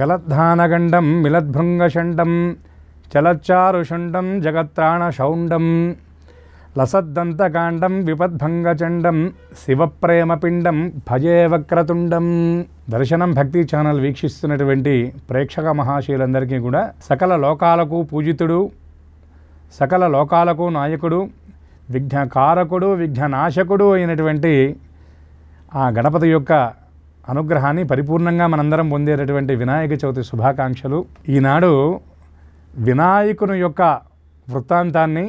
గలద్ధానగండం మిలద్భృంగషండం చలచ్చారుషుండం జగత్రాణశౌండం లసద్దంతకాండం విపద్భంగచండం శివప్రేమపిండం భజే వక్రతుండం దర్శనం భక్తి ఛానల్ వీక్షిస్తున్నటువంటి ప్రేక్షక మహాశీలందరికీ కూడా సకల లోకాలకు పూజితుడు సకల లోకాలకు నాయకుడు విఘ్నకారకుడు విఘ్ననాశకుడు అయినటువంటి ఆ గణపతి యొక్క అనుగ్రహాన్ని పరిపూర్ణంగా మనందరం పొందేటటువంటి వినాయక చవితి శుభాకాంక్షలు ఈనాడు వినాయకుని యొక్క వృత్తాంతాన్ని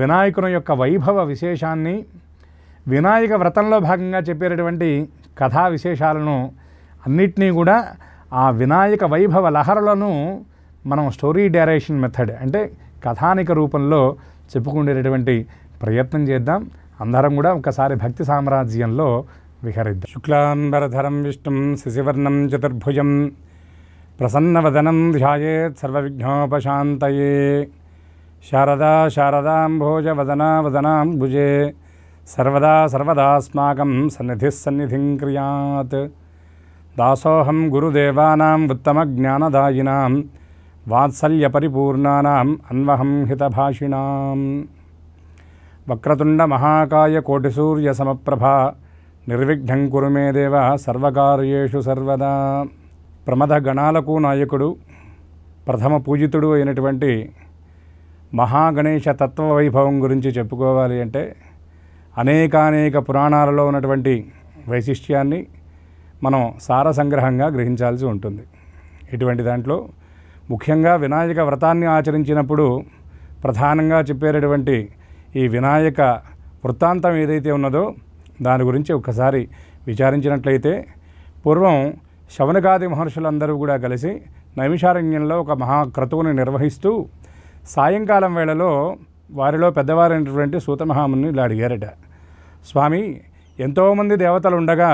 వినాయకుని యొక్క వైభవ విశేషాన్ని వినాయక వ్రతంలో భాగంగా చెప్పేటటువంటి కథా విశేషాలను అన్నిటినీ కూడా ఆ వినాయక వైభవ లహరలను మనం స్టోరీ డైరెక్షన్ మెథడ్ అంటే కథానిక రూపంలో చెప్పుకుండేటటువంటి ప్రయత్నం చేద్దాం అందరం కూడా ఒకసారి భక్తి సామ్రాజ్యంలో विहरिद् शुक्लाम्बरधरं विष्णु शिशिवर्णं चतुर्भुज प्रसन्न ध्यायेत् सर्वविघ्नोपशान्तये शारदा शारदाम्भोजवदना वदनाम्बुजे सर्वदा सर्वदास्माकं सन्निधिः सन्निधिं क्रियात् दासोऽहं गुरुदेवानाम् वक्रतुंड वात्सल्यपरिपूर्णानाम् अन्वहं हितभाषिणाम् वक्रतुण्डमहाकायकोटिसूर्यसमप्रभा నిర్విఘ్నం కురు మే దేవ సర్వకార్యేషు సర్వదా ప్రమద గణాలకు నాయకుడు ప్రథమ పూజితుడు అయినటువంటి మహాగణేష తత్వ వైభవం గురించి చెప్పుకోవాలి అంటే అనేకానేక పురాణాలలో ఉన్నటువంటి వైశిష్ట్యాన్ని మనం సారసంగ్రహంగా గ్రహించాల్సి ఉంటుంది ఇటువంటి దాంట్లో ముఖ్యంగా వినాయక వ్రతాన్ని ఆచరించినప్పుడు ప్రధానంగా చెప్పేటటువంటి ఈ వినాయక వృత్తాంతం ఏదైతే ఉన్నదో దాని గురించి ఒకసారి విచారించినట్లయితే పూర్వం శవనగాది మహర్షులందరూ కూడా కలిసి నైమిషారణ్యంలో ఒక మహాక్రతువుని నిర్వహిస్తూ సాయంకాలం వేళలో వారిలో పెద్దవారైనటువంటి సూతమహాముని ఇలా అడిగారట స్వామి ఎంతోమంది దేవతలు ఉండగా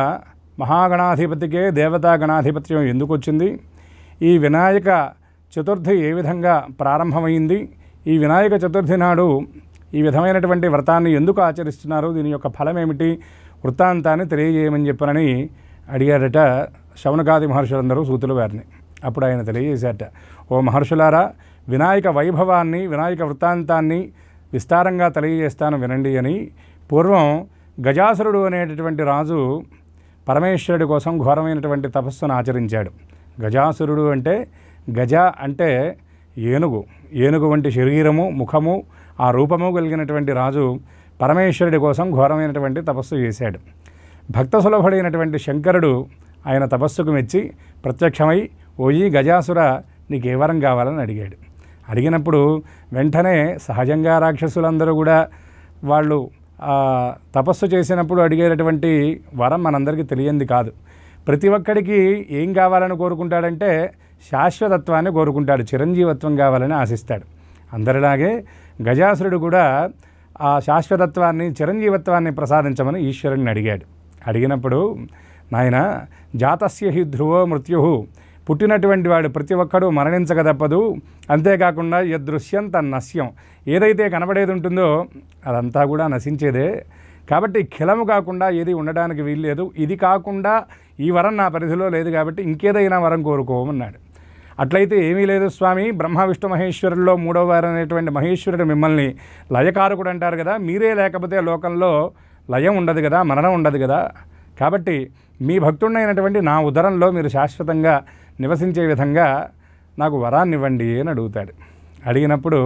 మహాగణాధిపతికే దేవతా గణాధిపత్యం ఎందుకు వచ్చింది ఈ వినాయక చతుర్థి ఏ విధంగా ప్రారంభమైంది ఈ వినాయక చతుర్థి నాడు ఈ విధమైనటువంటి వ్రతాన్ని ఎందుకు ఆచరిస్తున్నారు దీని యొక్క ఫలం ఏమిటి వృత్తాంతాన్ని తెలియజేయమని చెప్పనని అడిగాడట శవనకాది మహర్షులందరూ సూతులు వారిని అప్పుడు ఆయన తెలియజేశాట ఓ మహర్షులారా వినాయక వైభవాన్ని వినాయక వృత్తాంతాన్ని విస్తారంగా తెలియజేస్తాను వినండి అని పూర్వం గజాసురుడు అనేటటువంటి రాజు పరమేశ్వరుడి కోసం ఘోరమైనటువంటి తపస్సును ఆచరించాడు గజాసురుడు అంటే గజ అంటే ఏనుగు ఏనుగు వంటి శరీరము ముఖము ఆ రూపము కలిగినటువంటి రాజు పరమేశ్వరుడి కోసం ఘోరమైనటువంటి తపస్సు చేశాడు భక్త సులభుడైనటువంటి శంకరుడు ఆయన తపస్సుకు మెచ్చి ప్రత్యక్షమై ఓయి గజాసుర నీకు ఏ వరం కావాలని అడిగాడు అడిగినప్పుడు వెంటనే సహజంగా రాక్షసులందరూ కూడా వాళ్ళు తపస్సు చేసినప్పుడు అడిగేటటువంటి వరం మనందరికీ తెలియంది కాదు ప్రతి ఒక్కడికి ఏం కావాలని కోరుకుంటాడంటే శాశ్వతత్వాన్ని కోరుకుంటాడు చిరంజీవత్వం కావాలని ఆశిస్తాడు అందరిలాగే గజాసురుడు కూడా ఆ శాశ్వతత్వాన్ని చిరంజీవత్వాన్ని ప్రసాదించమని ఈశ్వరుని అడిగాడు అడిగినప్పుడు నాయన జాతస్య హి ధ్రువో మృత్యు పుట్టినటువంటి వాడు ప్రతి ఒక్కడూ మరణించక తప్పదు అంతేకాకుండా యదృశ్యం తన్నస్యం ఏదైతే కనబడేది ఉంటుందో అదంతా కూడా నశించేదే కాబట్టి కిలము కాకుండా ఏది ఉండడానికి వీల్లేదు ఇది కాకుండా ఈ వరం నా పరిధిలో లేదు కాబట్టి ఇంకేదైనా వరం కోరుకోమన్నాడు అట్లయితే ఏమీ లేదు స్వామి బ్రహ్మ విష్ణు మహేశ్వరుల్లో మూడవ వారు అనేటువంటి మహేశ్వరుడు మిమ్మల్ని లయకారకుడు అంటారు కదా మీరే లేకపోతే లోకంలో లయం ఉండదు కదా మరణం ఉండదు కదా కాబట్టి మీ భక్తుడైనటువంటి నా ఉదరంలో మీరు శాశ్వతంగా నివసించే విధంగా నాకు వరాన్ని ఇవ్వండి అని అడుగుతాడు అడిగినప్పుడు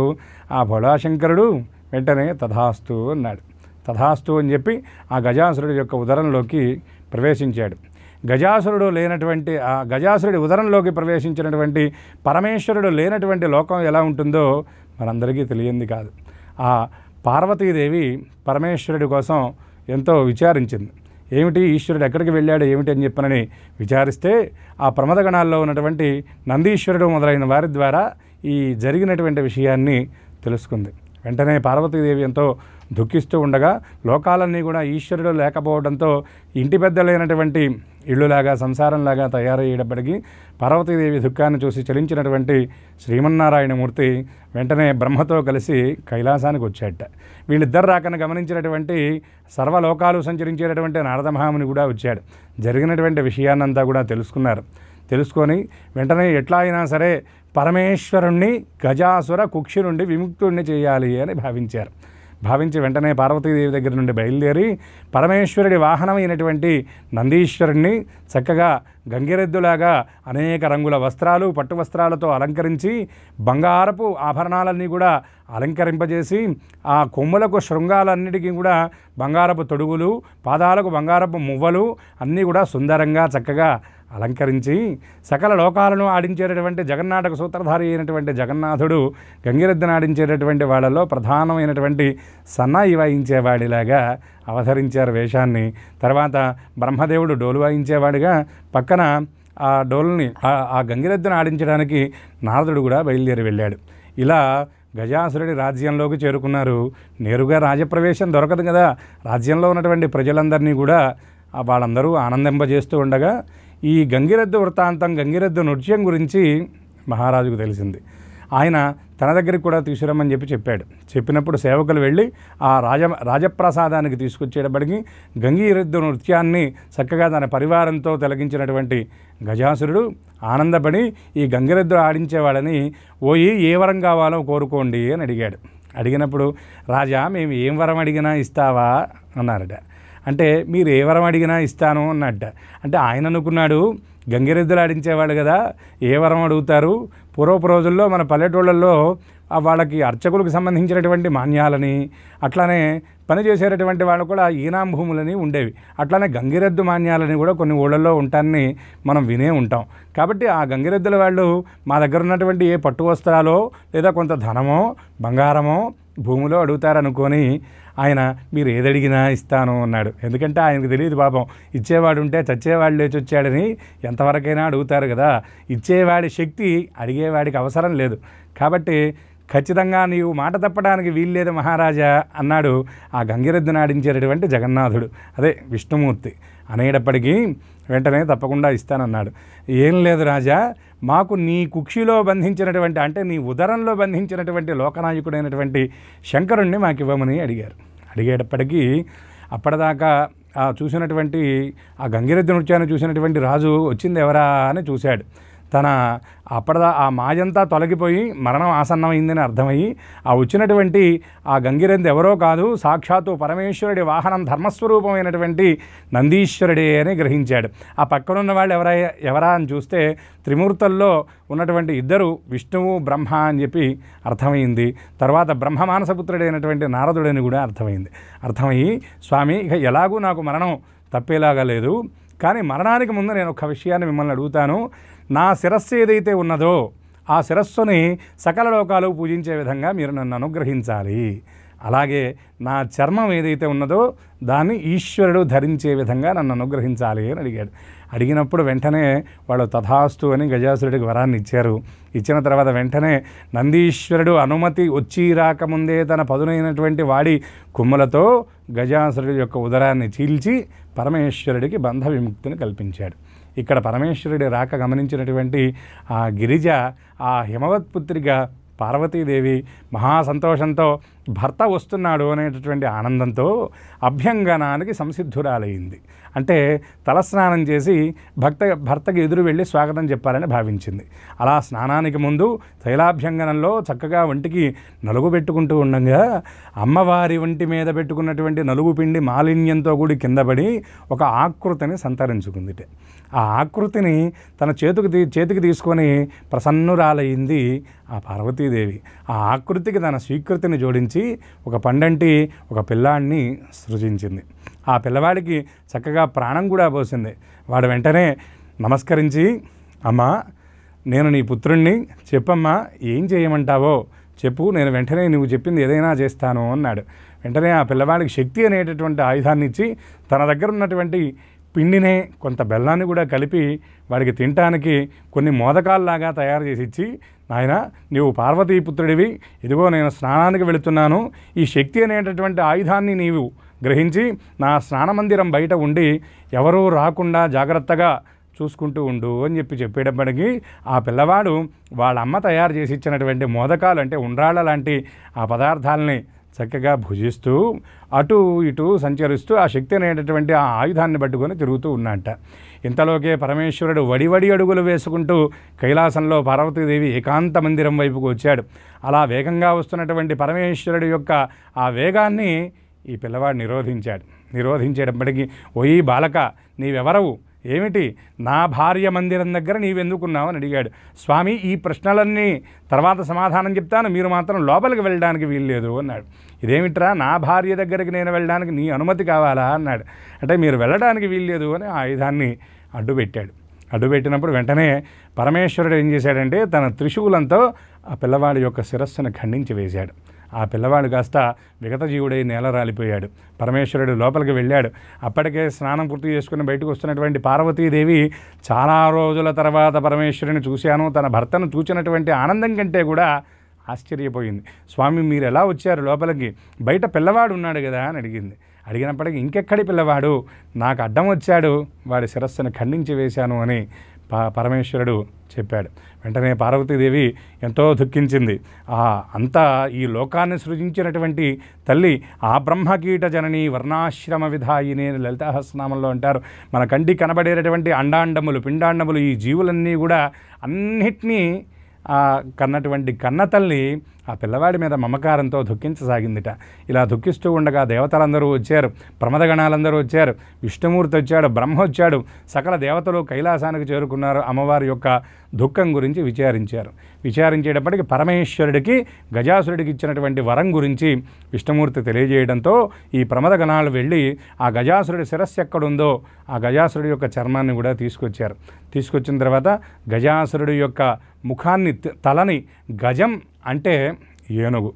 ఆ భోళాశంకరుడు వెంటనే తథాస్తు అన్నాడు తథాస్తు అని చెప్పి ఆ గజాసురుడు యొక్క ఉదరంలోకి ప్రవేశించాడు గజాసురుడు లేనటువంటి ఆ గజాసురుడి ఉదరంలోకి ప్రవేశించినటువంటి పరమేశ్వరుడు లేనటువంటి లోకం ఎలా ఉంటుందో మనందరికీ తెలియంది కాదు ఆ పార్వతీదేవి పరమేశ్వరుడి కోసం ఎంతో విచారించింది ఏమిటి ఈశ్వరుడు ఎక్కడికి వెళ్ళాడు ఏమిటి అని చెప్పనని విచారిస్తే ఆ ప్రమద గణాల్లో ఉన్నటువంటి నందీశ్వరుడు మొదలైన వారి ద్వారా ఈ జరిగినటువంటి విషయాన్ని తెలుసుకుంది వెంటనే పార్వతీదేవి ఎంతో దుఃఖిస్తూ ఉండగా లోకాలన్నీ కూడా ఈశ్వరుడు లేకపోవడంతో ఇంటి పెద్దలైనటువంటి ఇళ్ళులాగా సంసారంలాగా తయారయ్యేటప్పటికీ పార్వతీదేవి దుఃఖాన్ని చూసి చలించినటువంటి శ్రీమన్నారాయణమూర్తి వెంటనే బ్రహ్మతో కలిసి కైలాసానికి వచ్చాట వీళ్ళిద్దరు రాకను గమనించినటువంటి సర్వలోకాలు సంచరించేటటువంటి నారద మహాముని కూడా వచ్చాడు జరిగినటువంటి విషయాన్నంతా కూడా తెలుసుకున్నారు తెలుసుకొని వెంటనే ఎట్లా అయినా సరే పరమేశ్వరుణ్ణి గజాసుర కుక్షి నుండి విముక్తుణ్ణి చేయాలి అని భావించారు భావించి వెంటనే పార్వతీదేవి దగ్గర నుండి బయలుదేరి పరమేశ్వరుడి వాహనం అయినటువంటి నందీశ్వరుణ్ణి చక్కగా గంగిరెద్దులాగా అనేక రంగుల వస్త్రాలు పట్టు వస్త్రాలతో అలంకరించి బంగారపు ఆభరణాలన్నీ కూడా అలంకరింపజేసి ఆ కొమ్ములకు శృంగాలన్నిటికీ కూడా బంగారపు తొడుగులు పాదాలకు బంగారపు మువ్వలు అన్నీ కూడా సుందరంగా చక్కగా అలంకరించి సకల లోకాలను ఆడించేటటువంటి జగన్నాటక సూత్రధారి అయినటువంటి జగన్నాథుడు గంగిరెద్దును ఆడించేటటువంటి వాళ్ళలో ప్రధానమైనటువంటి సన్నాయి వాయించేవాడిలాగా అవతరించారు వేషాన్ని తర్వాత బ్రహ్మదేవుడు డోలు వాయించేవాడిగా పక్కన ఆ డోల్ని ఆ గంగిరెద్దును ఆడించడానికి నారదుడు కూడా బయలుదేరి వెళ్ళాడు ఇలా గజాసురుడి రాజ్యంలోకి చేరుకున్నారు నేరుగా రాజప్రవేశం దొరకదు కదా రాజ్యంలో ఉన్నటువంటి ప్రజలందరినీ కూడా వాళ్ళందరూ ఆనందింపజేస్తూ ఉండగా ఈ గంగిరెద్దు వృత్తాంతం గంగిరెద్దు నృత్యం గురించి మహారాజుకు తెలిసింది ఆయన తన దగ్గరికి కూడా తీసుకురమ్మని చెప్పి చెప్పాడు చెప్పినప్పుడు సేవకులు వెళ్ళి ఆ రాజ రాజప్రసాదానికి తీసుకొచ్చేటప్పటికి గంగీరెద్దు నృత్యాన్ని చక్కగా తన పరివారంతో తొలగించినటువంటి గజాసురుడు ఆనందపడి ఈ గంగిరెద్దు ఆడించేవాడని ఓయి ఏ వరం కావాలో కోరుకోండి అని అడిగాడు అడిగినప్పుడు రాజా మేము ఏం వరం అడిగినా ఇస్తావా అన్నారట అంటే మీరు ఏ వరం అడిగినా ఇస్తాను అన్నట్ట అంటే ఆయన అనుకున్నాడు గంగిరెద్దులు ఆడించేవాడు కదా ఏ వరం అడుగుతారు పూర్వపు రోజుల్లో మన పల్లెటూళ్ళల్లో వాళ్ళకి అర్చకులకు సంబంధించినటువంటి మాన్యాలని అట్లానే పనిచేసేటటువంటి వాళ్ళు కూడా ఈనాం భూములని ఉండేవి అట్లానే గంగిరెద్దు మాన్యాలని కూడా కొన్ని ఊళ్ళల్లో ఉంటాన్ని మనం వినే ఉంటాం కాబట్టి ఆ గంగిరెద్దుల వాళ్ళు మా దగ్గర ఉన్నటువంటి ఏ పట్టు వస్త్రాలో లేదా కొంత ధనమో బంగారమో భూమిలో అడుగుతారనుకొని ఆయన మీరు ఏదడిగినా ఇస్తాను అన్నాడు ఎందుకంటే ఆయనకు తెలియదు పాపం ఇచ్చేవాడు ఉంటే చచ్చేవాడు లేచి వచ్చాడని ఎంతవరకైనా అడుగుతారు కదా ఇచ్చేవాడి శక్తి అడిగేవాడికి అవసరం లేదు కాబట్టి ఖచ్చితంగా నీవు మాట తప్పడానికి వీల్లేదు మహారాజా అన్నాడు ఆ గంగిరెద్దు నాడించేటటువంటి జగన్నాథుడు అదే విష్ణుమూర్తి అనేటప్పటికీ వెంటనే తప్పకుండా ఇస్తానన్నాడు ఏం లేదు రాజా మాకు నీ కుక్షిలో బంధించినటువంటి అంటే నీ ఉదరంలో బంధించినటువంటి లోకనాయకుడైనటువంటి శంకరుణ్ణి మాకు ఇవ్వమని అడిగారు అడిగేటప్పటికీ అప్పటిదాకా చూసినటువంటి ఆ గంగిరెద్దు నృత్యాన్ని చూసినటువంటి రాజు వచ్చింది ఎవరా అని చూశాడు తన అప్పటిదా ఆ మాజంతా తొలగిపోయి మరణం ఆసన్నమైందని అర్థమయ్యి ఆ వచ్చినటువంటి ఆ గంగిరెద్దు ఎవరో కాదు సాక్షాత్తు పరమేశ్వరుడి వాహనం ధర్మస్వరూపమైనటువంటి నందీశ్వరుడే అని గ్రహించాడు ఆ పక్కనున్న వాళ్ళు ఎవరై ఎవరా అని చూస్తే త్రిమూర్తుల్లో ఉన్నటువంటి ఇద్దరు విష్ణువు బ్రహ్మ అని చెప్పి అర్థమైంది తర్వాత బ్రహ్మ మానసపుత్రుడైనటువంటి నారదుడని కూడా అర్థమైంది అర్థమయ్యి స్వామి ఇక ఎలాగూ నాకు మరణం తప్పేలాగా లేదు కానీ మరణానికి ముందు నేను ఒక విషయాన్ని మిమ్మల్ని అడుగుతాను నా శిరస్సు ఏదైతే ఉన్నదో ఆ శిరస్సుని సకల లోకాలు పూజించే విధంగా మీరు నన్ను అనుగ్రహించాలి అలాగే నా చర్మం ఏదైతే ఉన్నదో దాన్ని ఈశ్వరుడు ధరించే విధంగా నన్ను అనుగ్రహించాలి అని అడిగాడు అడిగినప్పుడు వెంటనే వాళ్ళు తథాస్తు అని గజాసురుడికి వరాన్ని ఇచ్చారు ఇచ్చిన తర్వాత వెంటనే నందీశ్వరుడు అనుమతి వచ్చి రాకముందే తన పదునైనటువంటి వాడి కుమ్మలతో గజాసురుడి యొక్క ఉదరాన్ని చీల్చి పరమేశ్వరుడికి బంధ విముక్తిని కల్పించాడు ఇక్కడ పరమేశ్వరుడి రాక గమనించినటువంటి ఆ గిరిజ ఆ హిమవత్ పుత్రిగా పార్వతీదేవి మహాసంతోషంతో భర్త వస్తున్నాడు అనేటటువంటి ఆనందంతో అభ్యంగనానికి సంసిద్ధురాలయ్యింది అంటే తలస్నానం చేసి భక్త భర్తకి ఎదురు వెళ్ళి స్వాగతం చెప్పాలని భావించింది అలా స్నానానికి ముందు తైలాభ్యంగనంలో చక్కగా ఒంటికి నలుగు పెట్టుకుంటూ ఉండగా అమ్మవారి ఒంటి మీద పెట్టుకున్నటువంటి నలుగు పిండి మాలిన్యంతో కూడి కిందపడి ఒక ఆకృతిని సంతరించుకుందిటే ఆ ఆకృతిని తన చేతికి తీ చేతికి తీసుకొని ప్రసన్నురాలయ్యింది ఆ పార్వతీదేవి ఆ ఆకృతికి తన స్వీకృతిని జోడించి ఒక పండంటి ఒక పిల్లాడిని సృజించింది ఆ పిల్లవాడికి చక్కగా ప్రాణం కూడా పోసింది వాడు వెంటనే నమస్కరించి అమ్మా నేను నీ పుత్రుణ్ణి చెప్పమ్మా ఏం చేయమంటావో చెప్పు నేను వెంటనే నువ్వు చెప్పింది ఏదైనా చేస్తాను అన్నాడు వెంటనే ఆ పిల్లవాడికి శక్తి అనేటటువంటి ఆయుధాన్ని ఇచ్చి తన దగ్గర ఉన్నటువంటి పిండినే కొంత బెల్లాన్ని కూడా కలిపి వాడికి తినటానికి కొన్ని మోదకాల్లాగా తయారు చేసి ఇచ్చి నాయన నీవు పార్వతీపుత్రుడివి ఇదిగో నేను స్నానానికి వెళుతున్నాను ఈ శక్తి అనేటటువంటి ఆయుధాన్ని నీవు గ్రహించి నా స్నాన మందిరం బయట ఉండి ఎవరూ రాకుండా జాగ్రత్తగా చూసుకుంటూ ఉండు అని చెప్పి చెప్పేటప్పటికీ ఆ పిల్లవాడు వాళ్ళ అమ్మ తయారు చేసి ఇచ్చినటువంటి మోదకాలు అంటే ఉండ్రాళ్ళ లాంటి ఆ పదార్థాలని చక్కగా భుజిస్తూ అటు ఇటు సంచరిస్తూ ఆ శక్తి అనేటటువంటి ఆ ఆయుధాన్ని పట్టుకొని తిరుగుతూ ఉన్నంట ఇంతలోకే పరమేశ్వరుడు వడివడి అడుగులు వేసుకుంటూ కైలాసంలో పార్వతీదేవి ఏకాంత మందిరం వైపుకు వచ్చాడు అలా వేగంగా వస్తున్నటువంటి పరమేశ్వరుడు యొక్క ఆ వేగాన్ని ఈ పిల్లవాడు నిరోధించాడు నిరోధించేటప్పటికీ ఓయి బాలక నీవెవరవు ఏమిటి నా భార్య మందిరం దగ్గర నీవెందుకున్నావు అని అడిగాడు స్వామి ఈ ప్రశ్నలన్నీ తర్వాత సమాధానం చెప్తాను మీరు మాత్రం లోపలికి వెళ్ళడానికి వీల్లేదు అన్నాడు ఇదేమిట్రా నా భార్య దగ్గరికి నేను వెళ్ళడానికి నీ అనుమతి కావాలా అన్నాడు అంటే మీరు వెళ్ళడానికి వీల్లేదు అని ఆయుధాన్ని అడ్డుపెట్టాడు అడ్డుపెట్టినప్పుడు వెంటనే పరమేశ్వరుడు ఏం చేశాడంటే తన త్రిశూలంతో ఆ పిల్లవాడి యొక్క శిరస్సును ఖండించి వేశాడు ఆ పిల్లవాడు కాస్త విగతజీవుడై నేల రాలిపోయాడు పరమేశ్వరుడు లోపలికి వెళ్ళాడు అప్పటికే స్నానం పూర్తి చేసుకుని బయటకు వస్తున్నటువంటి పార్వతీదేవి చాలా రోజుల తర్వాత పరమేశ్వరుని చూశాను తన భర్తను చూచినటువంటి ఆనందం కంటే కూడా ఆశ్చర్యపోయింది స్వామి మీరు ఎలా వచ్చారు లోపలికి బయట పిల్లవాడు ఉన్నాడు కదా అని అడిగింది అడిగినప్పటికీ ఇంకెక్కడి పిల్లవాడు నాకు అడ్డం వచ్చాడు వాడి శిరస్సును ఖండించి వేశాను అని పరమేశ్వరుడు చెప్పాడు వెంటనే పార్వతీదేవి ఎంతో దుఃఖించింది ఆ అంతా ఈ లోకాన్ని సృజించినటువంటి తల్లి ఆ బ్రహ్మకీట జనని వర్ణాశ్రమ విధాయిని లలితాహస్నామంలో అంటారు మన కంటికి కనబడేటటువంటి అండాండములు పిండాండములు ఈ జీవులన్నీ కూడా అన్నిటినీ కన్నటువంటి కన్న తల్లి ఆ పిల్లవాడి మీద మమకారంతో దుఃఖించసాగిందిట ఇలా దుఃఖిస్తూ ఉండగా దేవతలందరూ వచ్చారు ప్రమదగణాలందరూ వచ్చారు విష్ణుమూర్తి వచ్చాడు బ్రహ్మ వచ్చాడు సకల దేవతలు కైలాసానికి చేరుకున్నారు అమ్మవారి యొక్క దుఃఖం గురించి విచారించారు విచారించేటప్పటికి పరమేశ్వరుడికి గజాసురుడికి ఇచ్చినటువంటి వరం గురించి విష్ణుమూర్తి తెలియజేయడంతో ఈ ప్రమదగణాలు వెళ్ళి ఆ గజాసురుడి శిరస్సు ఎక్కడుందో ఆ గజాసురుడి యొక్క చర్మాన్ని కూడా తీసుకొచ్చారు తీసుకొచ్చిన తర్వాత గజాసురుడి యొక్క ముఖాన్ని తలని గజం అంటే ఏనుగు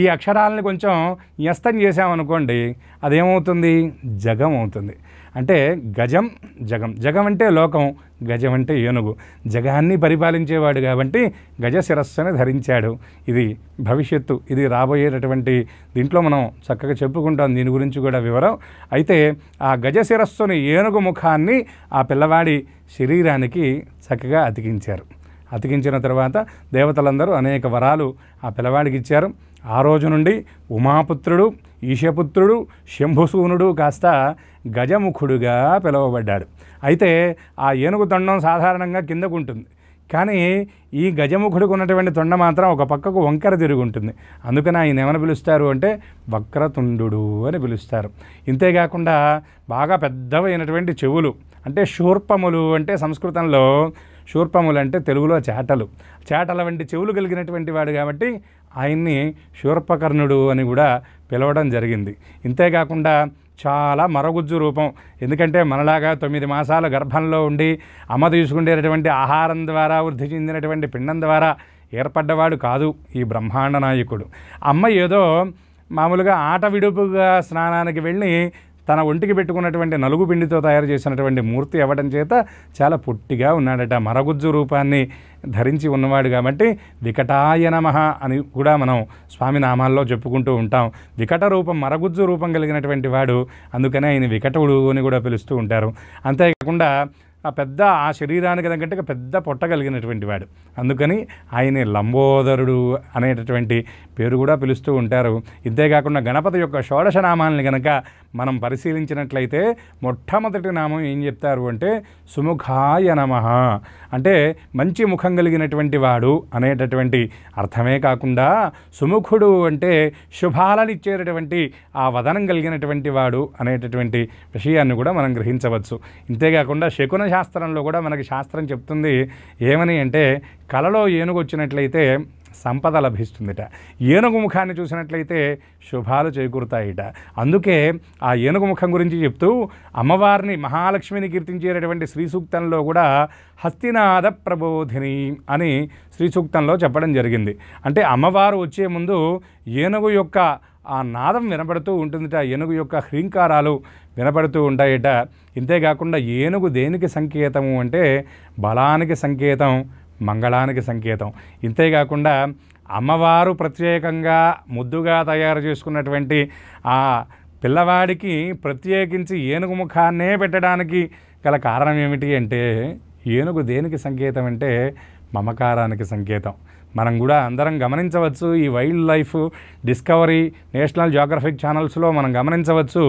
ఈ అక్షరాలని కొంచెం న్యస్తం చేసామనుకోండి అదేమవుతుంది జగం అవుతుంది అంటే గజం జగం జగం అంటే లోకం గజం అంటే ఏనుగు జగాన్ని పరిపాలించేవాడు కాబట్టి గజ శిరస్సుని ధరించాడు ఇది భవిష్యత్తు ఇది రాబోయేటటువంటి దీంట్లో మనం చక్కగా చెప్పుకుంటాం దీని గురించి కూడా వివరం అయితే ఆ గజ శిరస్సుని ఏనుగు ముఖాన్ని ఆ పిల్లవాడి శరీరానికి చక్కగా అతికించారు అతికించిన తర్వాత దేవతలందరూ అనేక వరాలు ఆ పిల్లవాడికి ఇచ్చారు ఆ రోజు నుండి ఉమాపుత్రుడు ఈశపుత్రుడు శంభుసూనుడు కాస్త గజముఖుడుగా పిలువబడ్డాడు అయితే ఆ ఏనుగు తొండం సాధారణంగా కిందకు ఉంటుంది కానీ ఈ గజముఖుడికి ఉన్నటువంటి తొండ మాత్రం ఒక పక్కకు వంకర తిరిగి ఉంటుంది అందుకని ఆయన ఏమని పిలుస్తారు అంటే వక్రతుండు అని పిలుస్తారు ఇంతేకాకుండా బాగా పెద్దవైనటువంటి చెవులు అంటే శూర్పములు అంటే సంస్కృతంలో శూర్పములంటే తెలుగులో చేటలు చేటల వంటి చెవులు కలిగినటువంటి వాడు కాబట్టి ఆయన్ని శూర్పకర్ణుడు అని కూడా పిలవడం జరిగింది ఇంతేకాకుండా చాలా మరగుజ్జు రూపం ఎందుకంటే మనలాగా తొమ్మిది మాసాలు గర్భంలో ఉండి అమ్మ తీసుకునేటటువంటి ఆహారం ద్వారా వృద్ధి చెందినటువంటి పిండం ద్వారా ఏర్పడ్డవాడు కాదు ఈ బ్రహ్మాండ నాయకుడు అమ్మ ఏదో మామూలుగా ఆట విడుపుగా స్నానానికి వెళ్ళి తన ఒంటికి పెట్టుకున్నటువంటి నలుగు పిండితో తయారు చేసినటువంటి మూర్తి అవ్వడం చేత చాలా పొట్టిగా ఉన్నాడట మరగుజ్జు రూపాన్ని ధరించి ఉన్నవాడు కాబట్టి వికటాయ నమ అని కూడా మనం స్వామి నామాల్లో చెప్పుకుంటూ ఉంటాం వికట రూపం మరగుజ్జు రూపం కలిగినటువంటి వాడు అందుకనే ఆయన వికటవుడు అని కూడా పిలుస్తూ ఉంటారు అంతేకాకుండా ఆ పెద్ద ఆ శరీరానికి తగ్గట్టుగా పెద్ద పొట్ట కలిగినటువంటి వాడు అందుకని ఆయనే లంబోదరుడు అనేటటువంటి పేరు కూడా పిలుస్తూ ఉంటారు ఇంతేకాకుండా గణపతి యొక్క షోడశ నామాలని కనుక మనం పరిశీలించినట్లయితే మొట్టమొదటి నామం ఏం చెప్తారు అంటే సుముఖాయ నమ అంటే మంచి ముఖం కలిగినటువంటి వాడు అనేటటువంటి అర్థమే కాకుండా సుముఖుడు అంటే శుభాలనిచ్చేటటువంటి ఆ వదనం కలిగినటువంటి వాడు అనేటటువంటి విషయాన్ని కూడా మనం గ్రహించవచ్చు ఇంతేకాకుండా శకున శాస్త్రంలో కూడా మనకి శాస్త్రం చెప్తుంది ఏమని అంటే కలలో ఏనుగు వచ్చినట్లయితే సంపద లభిస్తుందిట ఏనుగు ముఖాన్ని చూసినట్లయితే శుభాలు చేకూరుతాయిట అందుకే ఆ ఏనుగు ముఖం గురించి చెప్తూ అమ్మవారిని మహాలక్ష్మిని కీర్తించేటటువంటి శ్రీ సూక్తంలో కూడా హస్తినాథ ప్రబోధిని అని శ్రీ సూక్తంలో చెప్పడం జరిగింది అంటే అమ్మవారు వచ్చే ముందు ఏనుగు యొక్క ఆ నాదం వినపడుతూ ఉంటుందిట ఏనుగు యొక్క హ్రీంకారాలు వినపడుతూ ఉంటాయట ఇంతేకాకుండా ఏనుగు దేనికి సంకేతము అంటే బలానికి సంకేతం మంగళానికి సంకేతం ఇంతేకాకుండా అమ్మవారు ప్రత్యేకంగా ముద్దుగా తయారు చేసుకున్నటువంటి ఆ పిల్లవాడికి ప్రత్యేకించి ఏనుగు ముఖాన్నే పెట్టడానికి గల కారణం ఏమిటి అంటే ఏనుగు దేనికి సంకేతం అంటే మమకారానికి సంకేతం మనం కూడా అందరం గమనించవచ్చు ఈ wild life discovery national geographic ఛానల్స్లో మనం గమనించవచ్చు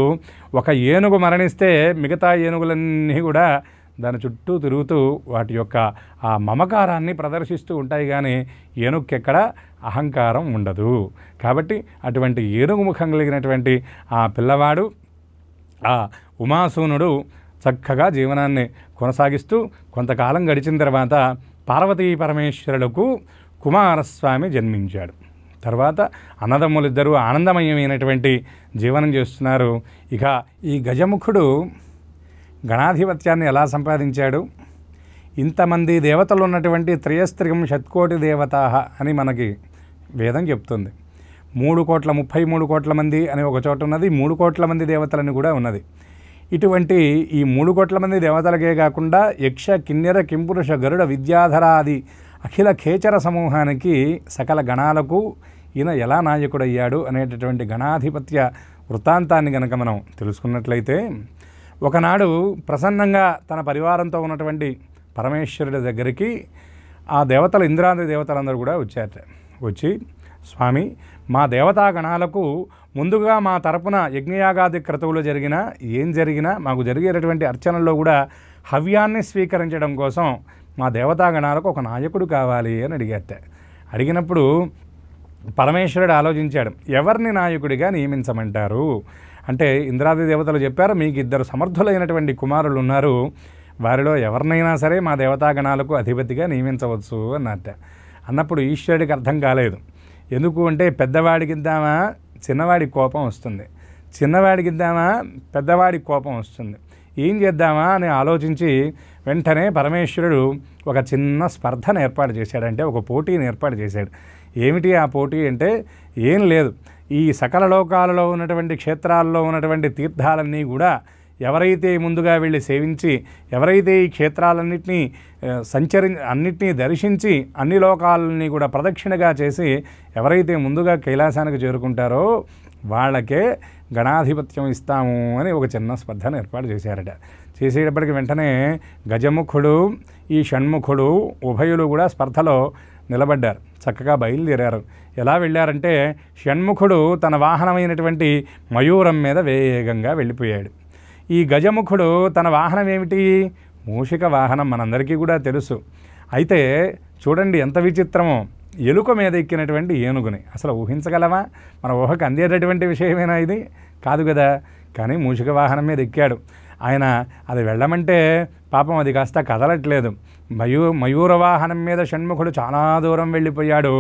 ఒక ఏనుగు మరణిస్తే మిగతా ఏనుగులన్నీ కూడా దాని చుట్టూ తిరుగుతూ వాటి యొక్క ఆ మమకారాన్ని ప్రదర్శిస్తూ ఉంటాయి కానీ ఏనుక్కెక్కడ అహంకారం ఉండదు కాబట్టి అటువంటి ఏనుగు ముఖం కలిగినటువంటి ఆ పిల్లవాడు ఆ ఉమాసూనుడు చక్కగా జీవనాన్ని కొనసాగిస్తూ కొంతకాలం గడిచిన తర్వాత పార్వతీ పరమేశ్వరులకు కుమారస్వామి జన్మించాడు తర్వాత అన్నదమ్ములిద్దరూ ఆనందమయమైనటువంటి జీవనం చేస్తున్నారు ఇక ఈ గజముఖుడు గణాధిపత్యాన్ని ఎలా సంపాదించాడు ఇంతమంది దేవతలు ఉన్నటువంటి త్రయస్త్రికం షత్కోటి దేవత అని మనకి వేదం చెప్తుంది మూడు కోట్ల ముప్పై మూడు కోట్ల మంది అని ఒక చోట ఉన్నది మూడు కోట్ల మంది దేవతలని కూడా ఉన్నది ఇటువంటి ఈ మూడు కోట్ల మంది దేవతలకే కాకుండా యక్ష కిన్నెర కింపురుష గరుడ విద్యాధరాది అఖిల ఖేచర సమూహానికి సకల గణాలకు ఈయన ఎలా నాయకుడయ్యాడు అనేటటువంటి గణాధిపత్య వృత్తాంతాన్ని కనుక మనం తెలుసుకున్నట్లయితే ఒకనాడు ప్రసన్నంగా తన పరివారంతో ఉన్నటువంటి పరమేశ్వరుడి దగ్గరికి ఆ దేవతలు ఇంద్రాది దేవతలందరూ కూడా వచ్చారట వచ్చి స్వామి మా దేవతా గణాలకు ముందుగా మా తరపున యజ్ఞయాగాది క్రతువులు జరిగిన ఏం జరిగినా మాకు జరిగేటటువంటి అర్చనల్లో కూడా హవ్యాన్ని స్వీకరించడం కోసం మా దేవతా గణాలకు ఒక నాయకుడు కావాలి అని అడిగేట అడిగినప్పుడు పరమేశ్వరుడు ఆలోచించాడు ఎవరిని నాయకుడిగా నియమించమంటారు అంటే ఇంద్రాది దేవతలు చెప్పారు మీకు ఇద్దరు సమర్థులైనటువంటి కుమారులు ఉన్నారు వారిలో ఎవరినైనా సరే మా దేవతాగణాలకు అధిపతిగా నియమించవచ్చు అన్నట్ట అన్నప్పుడు ఈశ్వరుడికి అర్థం కాలేదు ఎందుకు అంటే పెద్దవాడికి ఇద్దామా చిన్నవాడి కోపం వస్తుంది చిన్నవాడికి ఇద్దామా పెద్దవాడి కోపం వస్తుంది ఏం చేద్దామా అని ఆలోచించి వెంటనే పరమేశ్వరుడు ఒక చిన్న స్పర్ధను ఏర్పాటు చేశాడంటే ఒక పోటీని ఏర్పాటు చేశాడు ఏమిటి ఆ పోటీ అంటే ఏం లేదు ఈ సకల లోకాలలో ఉన్నటువంటి క్షేత్రాల్లో ఉన్నటువంటి తీర్థాలన్నీ కూడా ఎవరైతే ముందుగా వెళ్ళి సేవించి ఎవరైతే ఈ క్షేత్రాలన్నింటినీ సంచరి అన్నిటినీ దర్శించి అన్ని లోకాలని కూడా ప్రదక్షిణగా చేసి ఎవరైతే ముందుగా కైలాసానికి చేరుకుంటారో వాళ్ళకే గణాధిపత్యం ఇస్తాము అని ఒక చిన్న స్పర్ధను ఏర్పాటు చేశారట చేసేటప్పటికి వెంటనే గజముఖుడు ఈ షణ్ముఖుడు ఉభయులు కూడా స్పర్ధలో నిలబడ్డారు చక్కగా బయలుదేరారు ఎలా వెళ్ళారంటే షణ్ముఖుడు తన వాహనమైనటువంటి మయూరం మీద వేగంగా వెళ్ళిపోయాడు ఈ గజముఖుడు తన వాహనం ఏమిటి మూషిక వాహనం మనందరికీ కూడా తెలుసు అయితే చూడండి ఎంత విచిత్రమో ఎలుక మీద ఎక్కినటువంటి ఏనుగుని అసలు ఊహించగలవా మన ఊహకు అందేటటువంటి విషయమేనా ఇది కాదు కదా కానీ మూషిక వాహనం మీద ఎక్కాడు ఆయన అది వెళ్ళమంటే పాపం అది కాస్త కదలట్లేదు మయూ మయూర వాహనం మీద షణ్ముఖుడు చాలా దూరం వెళ్ళిపోయాడు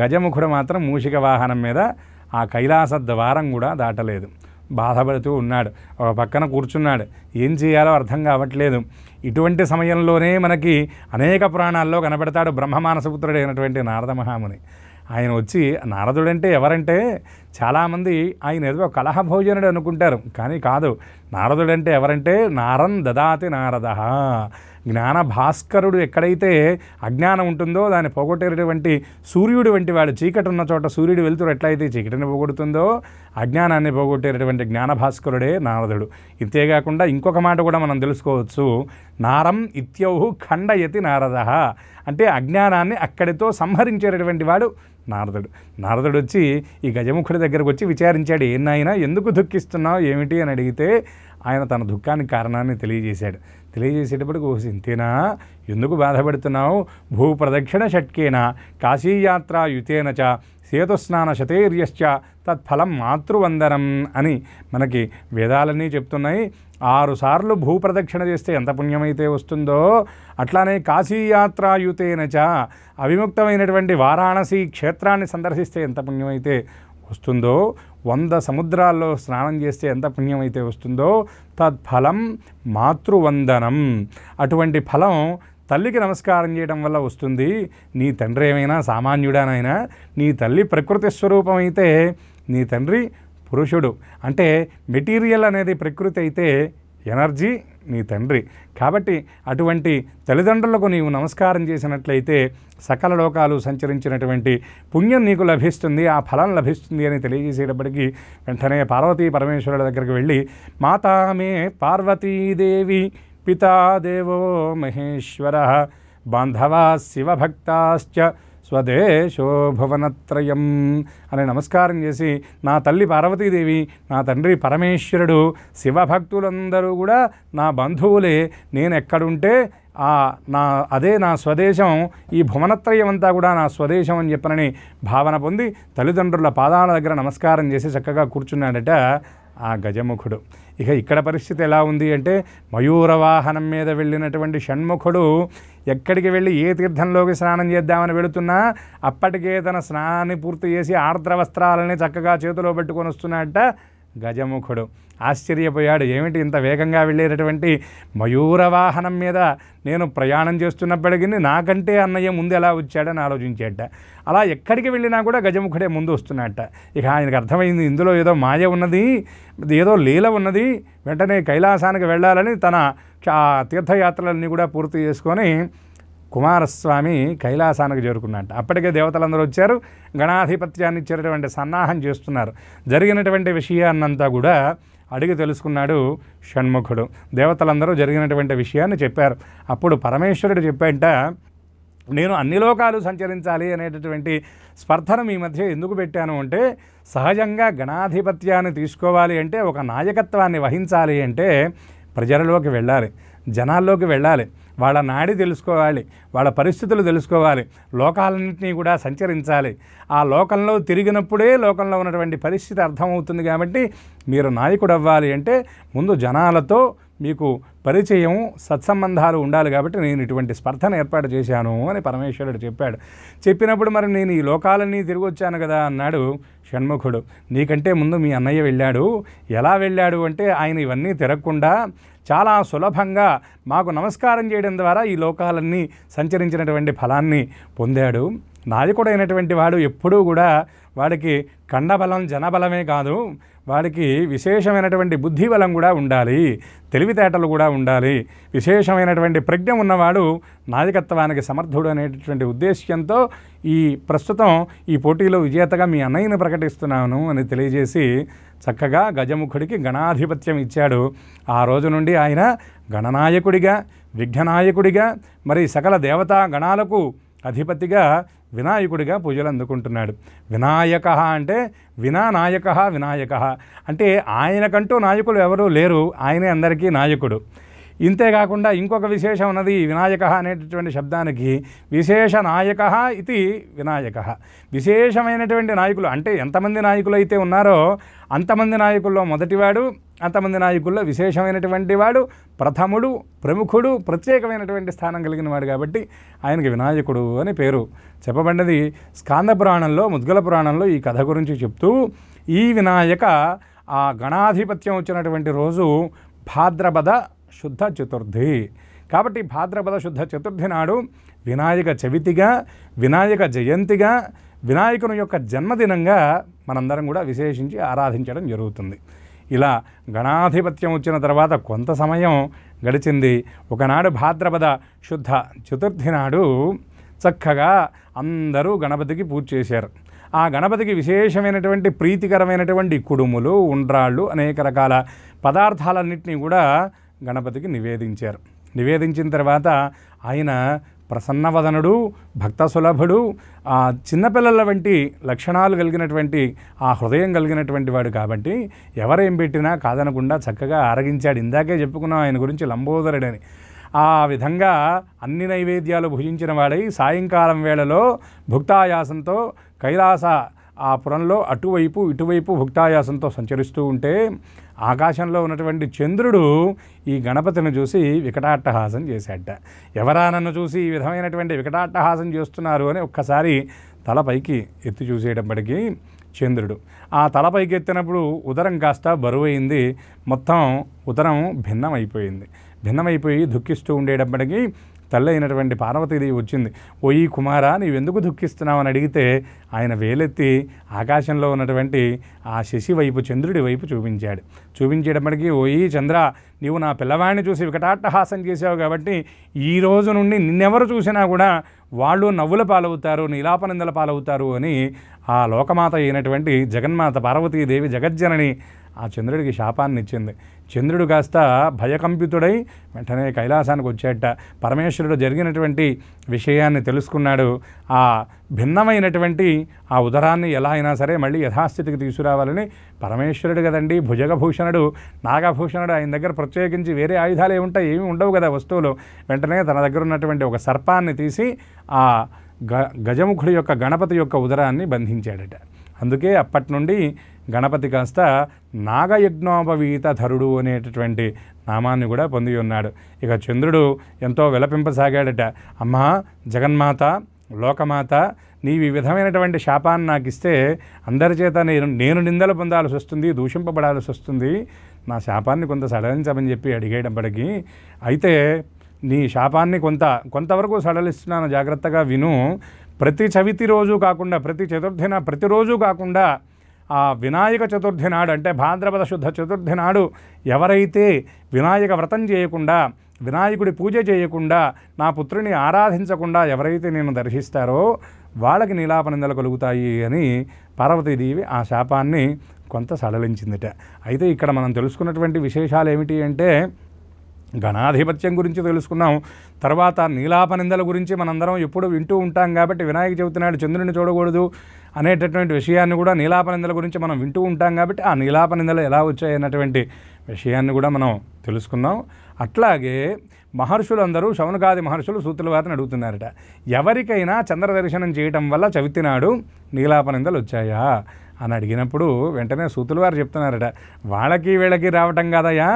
గజముఖుడు మాత్రం మూషిక వాహనం మీద ఆ కైలాస ద్వారం కూడా దాటలేదు బాధపడుతూ ఉన్నాడు ఒక పక్కన కూర్చున్నాడు ఏం చేయాలో అర్థం కావట్లేదు ఇటువంటి సమయంలోనే మనకి అనేక పురాణాల్లో కనబడతాడు అయినటువంటి నారద మహాముని ఆయన వచ్చి నారదుడంటే ఎవరంటే చాలామంది ఆయన ఏదో భోజనుడు అనుకుంటారు కానీ కాదు నారదుడంటే ఎవరంటే నారం దదాతి నారద జ్ఞాన భాస్కరుడు ఎక్కడైతే అజ్ఞానం ఉంటుందో దాన్ని పోగొట్టేటటువంటి సూర్యుడు వంటి వాడు చీకటి ఉన్న చోట సూర్యుడు వెళ్తురు ఎట్లయితే చీకటిని పోగొడుతుందో అజ్ఞానాన్ని పోగొట్టేటటువంటి జ్ఞాన భాస్కరుడే నారదుడు ఇంతేకాకుండా ఇంకొక మాట కూడా మనం తెలుసుకోవచ్చు నారం ఇత్యౌహు ఖండయతి నారద అంటే అజ్ఞానాన్ని అక్కడితో సంహరించేటటువంటి వాడు నారదుడు నారదుడు వచ్చి ఈ గజముఖుడి దగ్గరకు వచ్చి విచారించాడు ఏనాయన ఎందుకు దుఃఖిస్తున్నావు ఏమిటి అని అడిగితే ఆయన తన దుఃఖానికి కారణాన్ని తెలియజేశాడు తెలియజేసేటప్పటికి ఓ సింతేనా ఎందుకు బాధపడుతున్నావు భూప్రదక్షిణ షట్కేన కాశీయాత్ర యుతేనచ సేతుస్నాన శతైర్యశ్చ తత్ఫలం మాతృవందనం అని మనకి వేదాలన్నీ చెప్తున్నాయి ఆరుసార్లు భూప్రదక్షిణ చేస్తే ఎంత పుణ్యమైతే వస్తుందో అట్లానే చ అవిముక్తమైనటువంటి వారాణసి క్షేత్రాన్ని సందర్శిస్తే ఎంత పుణ్యమైతే వస్తుందో వంద సముద్రాల్లో స్నానం చేస్తే ఎంత పుణ్యం అయితే వస్తుందో తత్ఫలం మాతృవందనం అటువంటి ఫలం తల్లికి నమస్కారం చేయడం వల్ల వస్తుంది నీ తండ్రి ఏమైనా సామాన్యుడానైనా నీ తల్లి ప్రకృతి స్వరూపమైతే నీ తండ్రి పురుషుడు అంటే మెటీరియల్ అనేది ప్రకృతి అయితే ఎనర్జీ నీ తండ్రి కాబట్టి అటువంటి తల్లిదండ్రులకు నీవు నమస్కారం చేసినట్లయితే సకల లోకాలు సంచరించినటువంటి పుణ్యం నీకు లభిస్తుంది ఆ ఫలం లభిస్తుంది అని తెలియజేసేటప్పటికీ వెంటనే పార్వతీ పరమేశ్వరుల దగ్గరికి వెళ్ళి మాతామే పార్వతీదేవి పితాదేవో మహేశ్వర బాంధవా శివభక్తాశ్చ స్వదేశోభవనత్రయం అనే నమస్కారం చేసి నా తల్లి పార్వతీదేవి నా తండ్రి పరమేశ్వరుడు శివభక్తులందరూ కూడా నా బంధువులే నేను ఎక్కడుంటే ఆ నా అదే నా స్వదేశం ఈ భువనత్రయం అంతా కూడా నా స్వదేశం అని చెప్పనని భావన పొంది తల్లిదండ్రుల పాదాల దగ్గర నమస్కారం చేసి చక్కగా కూర్చున్నాడట ఆ గజముఖుడు ఇక ఇక్కడ పరిస్థితి ఎలా ఉంది అంటే మయూర వాహనం మీద వెళ్ళినటువంటి షణ్ముఖుడు ఎక్కడికి వెళ్ళి ఏ తీర్థంలోకి స్నానం చేద్దామని వెళుతున్నా అప్పటికే తన స్నానాన్ని పూర్తి చేసి ఆర్ద్ర వస్త్రాలని చక్కగా చేతిలో పెట్టుకొని వస్తున్నాడట గజముఖుడు ఆశ్చర్యపోయాడు ఏమిటి ఇంత వేగంగా వెళ్ళేటటువంటి మయూర వాహనం మీద నేను ప్రయాణం చేస్తున్నప్పటికీ నాకంటే అన్నయ్య ముందు ఎలా వచ్చాడని ఆలోచించేట అలా ఎక్కడికి వెళ్ళినా కూడా గజముఖుడే ముందు వస్తున్నట్ట ఇక ఆయనకు అర్థమైంది ఇందులో ఏదో మాయ ఉన్నది ఏదో లీల ఉన్నది వెంటనే కైలాసానికి వెళ్ళాలని తన తీర్థయాత్రలన్నీ కూడా పూర్తి చేసుకొని కుమారస్వామి కైలాసానికి చేరుకున్నట్ట అప్పటికే దేవతలందరూ వచ్చారు గణాధిపత్యాన్ని ఇచ్చేటటువంటి సన్నాహం చేస్తున్నారు జరిగినటువంటి విషయాన్నంతా కూడా అడిగి తెలుసుకున్నాడు షణ్ముఖుడు దేవతలందరూ జరిగినటువంటి విషయాన్ని చెప్పారు అప్పుడు పరమేశ్వరుడు చెప్పేంట నేను అన్ని లోకాలు సంచరించాలి అనేటటువంటి స్పర్ధను మీ మధ్య ఎందుకు పెట్టాను అంటే సహజంగా గణాధిపత్యాన్ని తీసుకోవాలి అంటే ఒక నాయకత్వాన్ని వహించాలి అంటే ప్రజలలోకి వెళ్ళాలి జనాల్లోకి వెళ్ళాలి వాళ్ళ నాడి తెలుసుకోవాలి వాళ్ళ పరిస్థితులు తెలుసుకోవాలి లోకాలన్నింటినీ కూడా సంచరించాలి ఆ లోకంలో తిరిగినప్పుడే లోకంలో ఉన్నటువంటి పరిస్థితి అర్థమవుతుంది కాబట్టి మీరు నాయకుడు అవ్వాలి అంటే ముందు జనాలతో మీకు పరిచయం సత్సంబంధాలు ఉండాలి కాబట్టి నేను ఇటువంటి స్పర్ధను ఏర్పాటు చేశాను అని పరమేశ్వరుడు చెప్పాడు చెప్పినప్పుడు మరి నేను ఈ లోకాలన్నీ తిరిగి వచ్చాను కదా అన్నాడు షణ్ముఖుడు నీకంటే ముందు మీ అన్నయ్య వెళ్ళాడు ఎలా వెళ్ళాడు అంటే ఆయన ఇవన్నీ తిరగకుండా చాలా సులభంగా మాకు నమస్కారం చేయడం ద్వారా ఈ లోకాలన్నీ సంచరించినటువంటి ఫలాన్ని పొందాడు నాయకుడైనటువంటి వాడు ఎప్పుడూ కూడా వాడికి కండబలం జనబలమే కాదు వాడికి విశేషమైనటువంటి బుద్ధి బలం కూడా ఉండాలి తెలివితేటలు కూడా ఉండాలి విశేషమైనటువంటి ప్రజ్ఞ ఉన్నవాడు నాయకత్వానికి సమర్థుడు అనేటటువంటి ఉద్దేశ్యంతో ఈ ప్రస్తుతం ఈ పోటీలో విజేతగా మీ అన్నయ్యను ప్రకటిస్తున్నాను అని తెలియజేసి చక్కగా గజముఖుడికి గణాధిపత్యం ఇచ్చాడు ఆ రోజు నుండి ఆయన గణనాయకుడిగా విఘ్ననాయకుడిగా మరి సకల దేవతా గణాలకు అధిపతిగా వినాయకుడిగా పూజలు అందుకుంటున్నాడు వినాయక అంటే వినానాయక వినాయక అంటే ఆయనకంటూ నాయకులు ఎవరూ లేరు ఆయనే అందరికీ నాయకుడు ఇంతేకాకుండా ఇంకొక విశేషం ఉన్నది వినాయక అనేటటువంటి శబ్దానికి విశేష నాయక ఇది వినాయక విశేషమైనటువంటి నాయకులు అంటే ఎంతమంది నాయకులు అయితే ఉన్నారో అంతమంది నాయకుల్లో మొదటివాడు అంతమంది నాయకుల్లో విశేషమైనటువంటి వాడు ప్రథముడు ప్రముఖుడు ప్రత్యేకమైనటువంటి స్థానం కలిగిన వాడు కాబట్టి ఆయనకి వినాయకుడు అని పేరు చెప్పబడినది స్కాంద పురాణంలో ముద్గల పురాణంలో ఈ కథ గురించి చెప్తూ ఈ వినాయక ఆ గణాధిపత్యం వచ్చినటువంటి రోజు భాద్రపద శుద్ధ చతుర్థి కాబట్టి భాద్రపద శుద్ధ చతుర్థి నాడు వినాయక చవితిగా వినాయక జయంతిగా వినాయకుని యొక్క జన్మదినంగా మనందరం కూడా విశేషించి ఆరాధించడం జరుగుతుంది ఇలా గణాధిపత్యం వచ్చిన తర్వాత కొంత సమయం గడిచింది ఒకనాడు భాద్రపద శుద్ధ చతుర్థి నాడు చక్కగా అందరూ గణపతికి పూజ చేశారు ఆ గణపతికి విశేషమైనటువంటి ప్రీతికరమైనటువంటి కుడుములు ఉండ్రాళ్ళు అనేక రకాల పదార్థాలన్నింటినీ కూడా గణపతికి నివేదించారు నివేదించిన తర్వాత ఆయన ప్రసన్నవదనుడు భక్త సులభుడు ఆ చిన్నపిల్లల వంటి లక్షణాలు కలిగినటువంటి ఆ హృదయం కలిగినటువంటి వాడు కాబట్టి ఎవరేం పెట్టినా కాదనకుండా చక్కగా ఆరగించాడు ఇందాకే చెప్పుకున్నాం ఆయన గురించి లంబోదరుడని ఆ విధంగా అన్ని నైవేద్యాలు భుజించిన వాడై సాయంకాలం వేళలో భుక్తాయాసంతో కైలాస ఆ పురంలో అటువైపు ఇటువైపు భుక్తాయాసంతో సంచరిస్తూ ఉంటే ఆకాశంలో ఉన్నటువంటి చంద్రుడు ఈ గణపతిని చూసి వికటాట్టహాసం చేశాడ ఎవరా నన్ను చూసి ఈ విధమైనటువంటి వికటాట్టహాసం చేస్తున్నారు అని ఒక్కసారి తలపైకి ఎత్తి చూసేటప్పటికీ చంద్రుడు ఆ తలపైకి ఎత్తినప్పుడు ఉదరం కాస్త బరువైంది మొత్తం ఉదరం భిన్నమైపోయింది భిన్నమైపోయి దుఃఖిస్తూ ఉండేటప్పటికీ తల్లి అయినటువంటి పార్వతీదేవి వచ్చింది ఓయి కుమారా నీవెందుకు దుఃఖిస్తున్నావు అని అడిగితే ఆయన వేలెత్తి ఆకాశంలో ఉన్నటువంటి ఆ శశి వైపు చంద్రుడి వైపు చూపించాడు చూపించేటప్పటికీ ఓయి చంద్ర నీవు నా పిల్లవాడిని చూసి వికటాట్టహాసం చేశావు కాబట్టి ఈ రోజు నుండి నిన్నెవరు చూసినా కూడా వాళ్ళు నవ్వుల పాలవుతారు నీలాపనందల పాలవుతారు అని ఆ లోకమాత అయినటువంటి జగన్మాత పార్వతీదేవి జగజ్జనని ఆ చంద్రుడికి శాపాన్ని ఇచ్చింది చంద్రుడు కాస్త భయకంపితుడై వెంటనే కైలాసానికి వచ్చేట పరమేశ్వరుడు జరిగినటువంటి విషయాన్ని తెలుసుకున్నాడు ఆ భిన్నమైనటువంటి ఆ ఉదరాన్ని ఎలా అయినా సరే మళ్ళీ యథాస్థితికి తీసుకురావాలని పరమేశ్వరుడు కదండి భుజగభూషణుడు నాగభూషణుడు ఆయన దగ్గర ప్రత్యేకించి వేరే ఆయుధాలు ఏమి ఉంటాయి ఏమి ఉండవు కదా వస్తువులు వెంటనే తన దగ్గర ఉన్నటువంటి ఒక సర్పాన్ని తీసి ఆ గ గజముఖుడి యొక్క గణపతి యొక్క ఉదరాన్ని బంధించాడట అందుకే అప్పటి నుండి గణపతి కాస్త నాగయజ్ఞోపవీత ధరుడు అనేటటువంటి నామాన్ని కూడా పొంది ఉన్నాడు ఇక చంద్రుడు ఎంతో విలపింపసాగాడట అమ్మా జగన్మాత లోకమాత నీవి ఈ విధమైనటువంటి శాపాన్ని నాకు ఇస్తే అందరి చేత నేను నేను నిందలు పొందాల్సి వస్తుంది దూషింపబడాల్సి వస్తుంది నా శాపాన్ని కొంత సడలించమని చెప్పి అడిగేటప్పటికీ అయితే నీ శాపాన్ని కొంత కొంతవరకు సడలిస్తున్నాను జాగ్రత్తగా విను ప్రతి చవితి రోజు కాకుండా ప్రతి చతుర్థిన ప్రతిరోజు కాకుండా ఆ వినాయక చతుర్థి నాడు అంటే భాద్రపద శుద్ధ చతుర్థి నాడు ఎవరైతే వినాయక వ్రతం చేయకుండా వినాయకుడి పూజ చేయకుండా నా పుత్రుని ఆరాధించకుండా ఎవరైతే నేను దర్శిస్తారో వాళ్ళకి నీలాపనిందలు కలుగుతాయి అని పార్వతీదేవి ఆ శాపాన్ని కొంత సడలించిందిట అయితే ఇక్కడ మనం తెలుసుకున్నటువంటి విశేషాలు ఏమిటి అంటే గణాధిపత్యం గురించి తెలుసుకున్నాం తర్వాత నీలాపనిందల గురించి మనందరం ఎప్పుడు వింటూ ఉంటాం కాబట్టి వినాయక చవితి నాడు చంద్రుని చూడకూడదు అనేటటువంటి విషయాన్ని కూడా నీలాపనిందల గురించి మనం వింటూ ఉంటాం కాబట్టి ఆ నీలాపనిందలు ఎలా వచ్చాయన్నటువంటి విషయాన్ని కూడా మనం తెలుసుకున్నాం అట్లాగే మహర్షులందరూ శౌనకాది మహర్షులు సూత్రుల వారిని అడుగుతున్నారట ఎవరికైనా చంద్ర దర్శనం చేయటం వల్ల చవితినాడు నీలాపనిందలు వచ్చాయా అని అడిగినప్పుడు వెంటనే సూతులు వారు చెప్తున్నారట వాళ్ళకి వీళ్ళకి రావటం కాదయా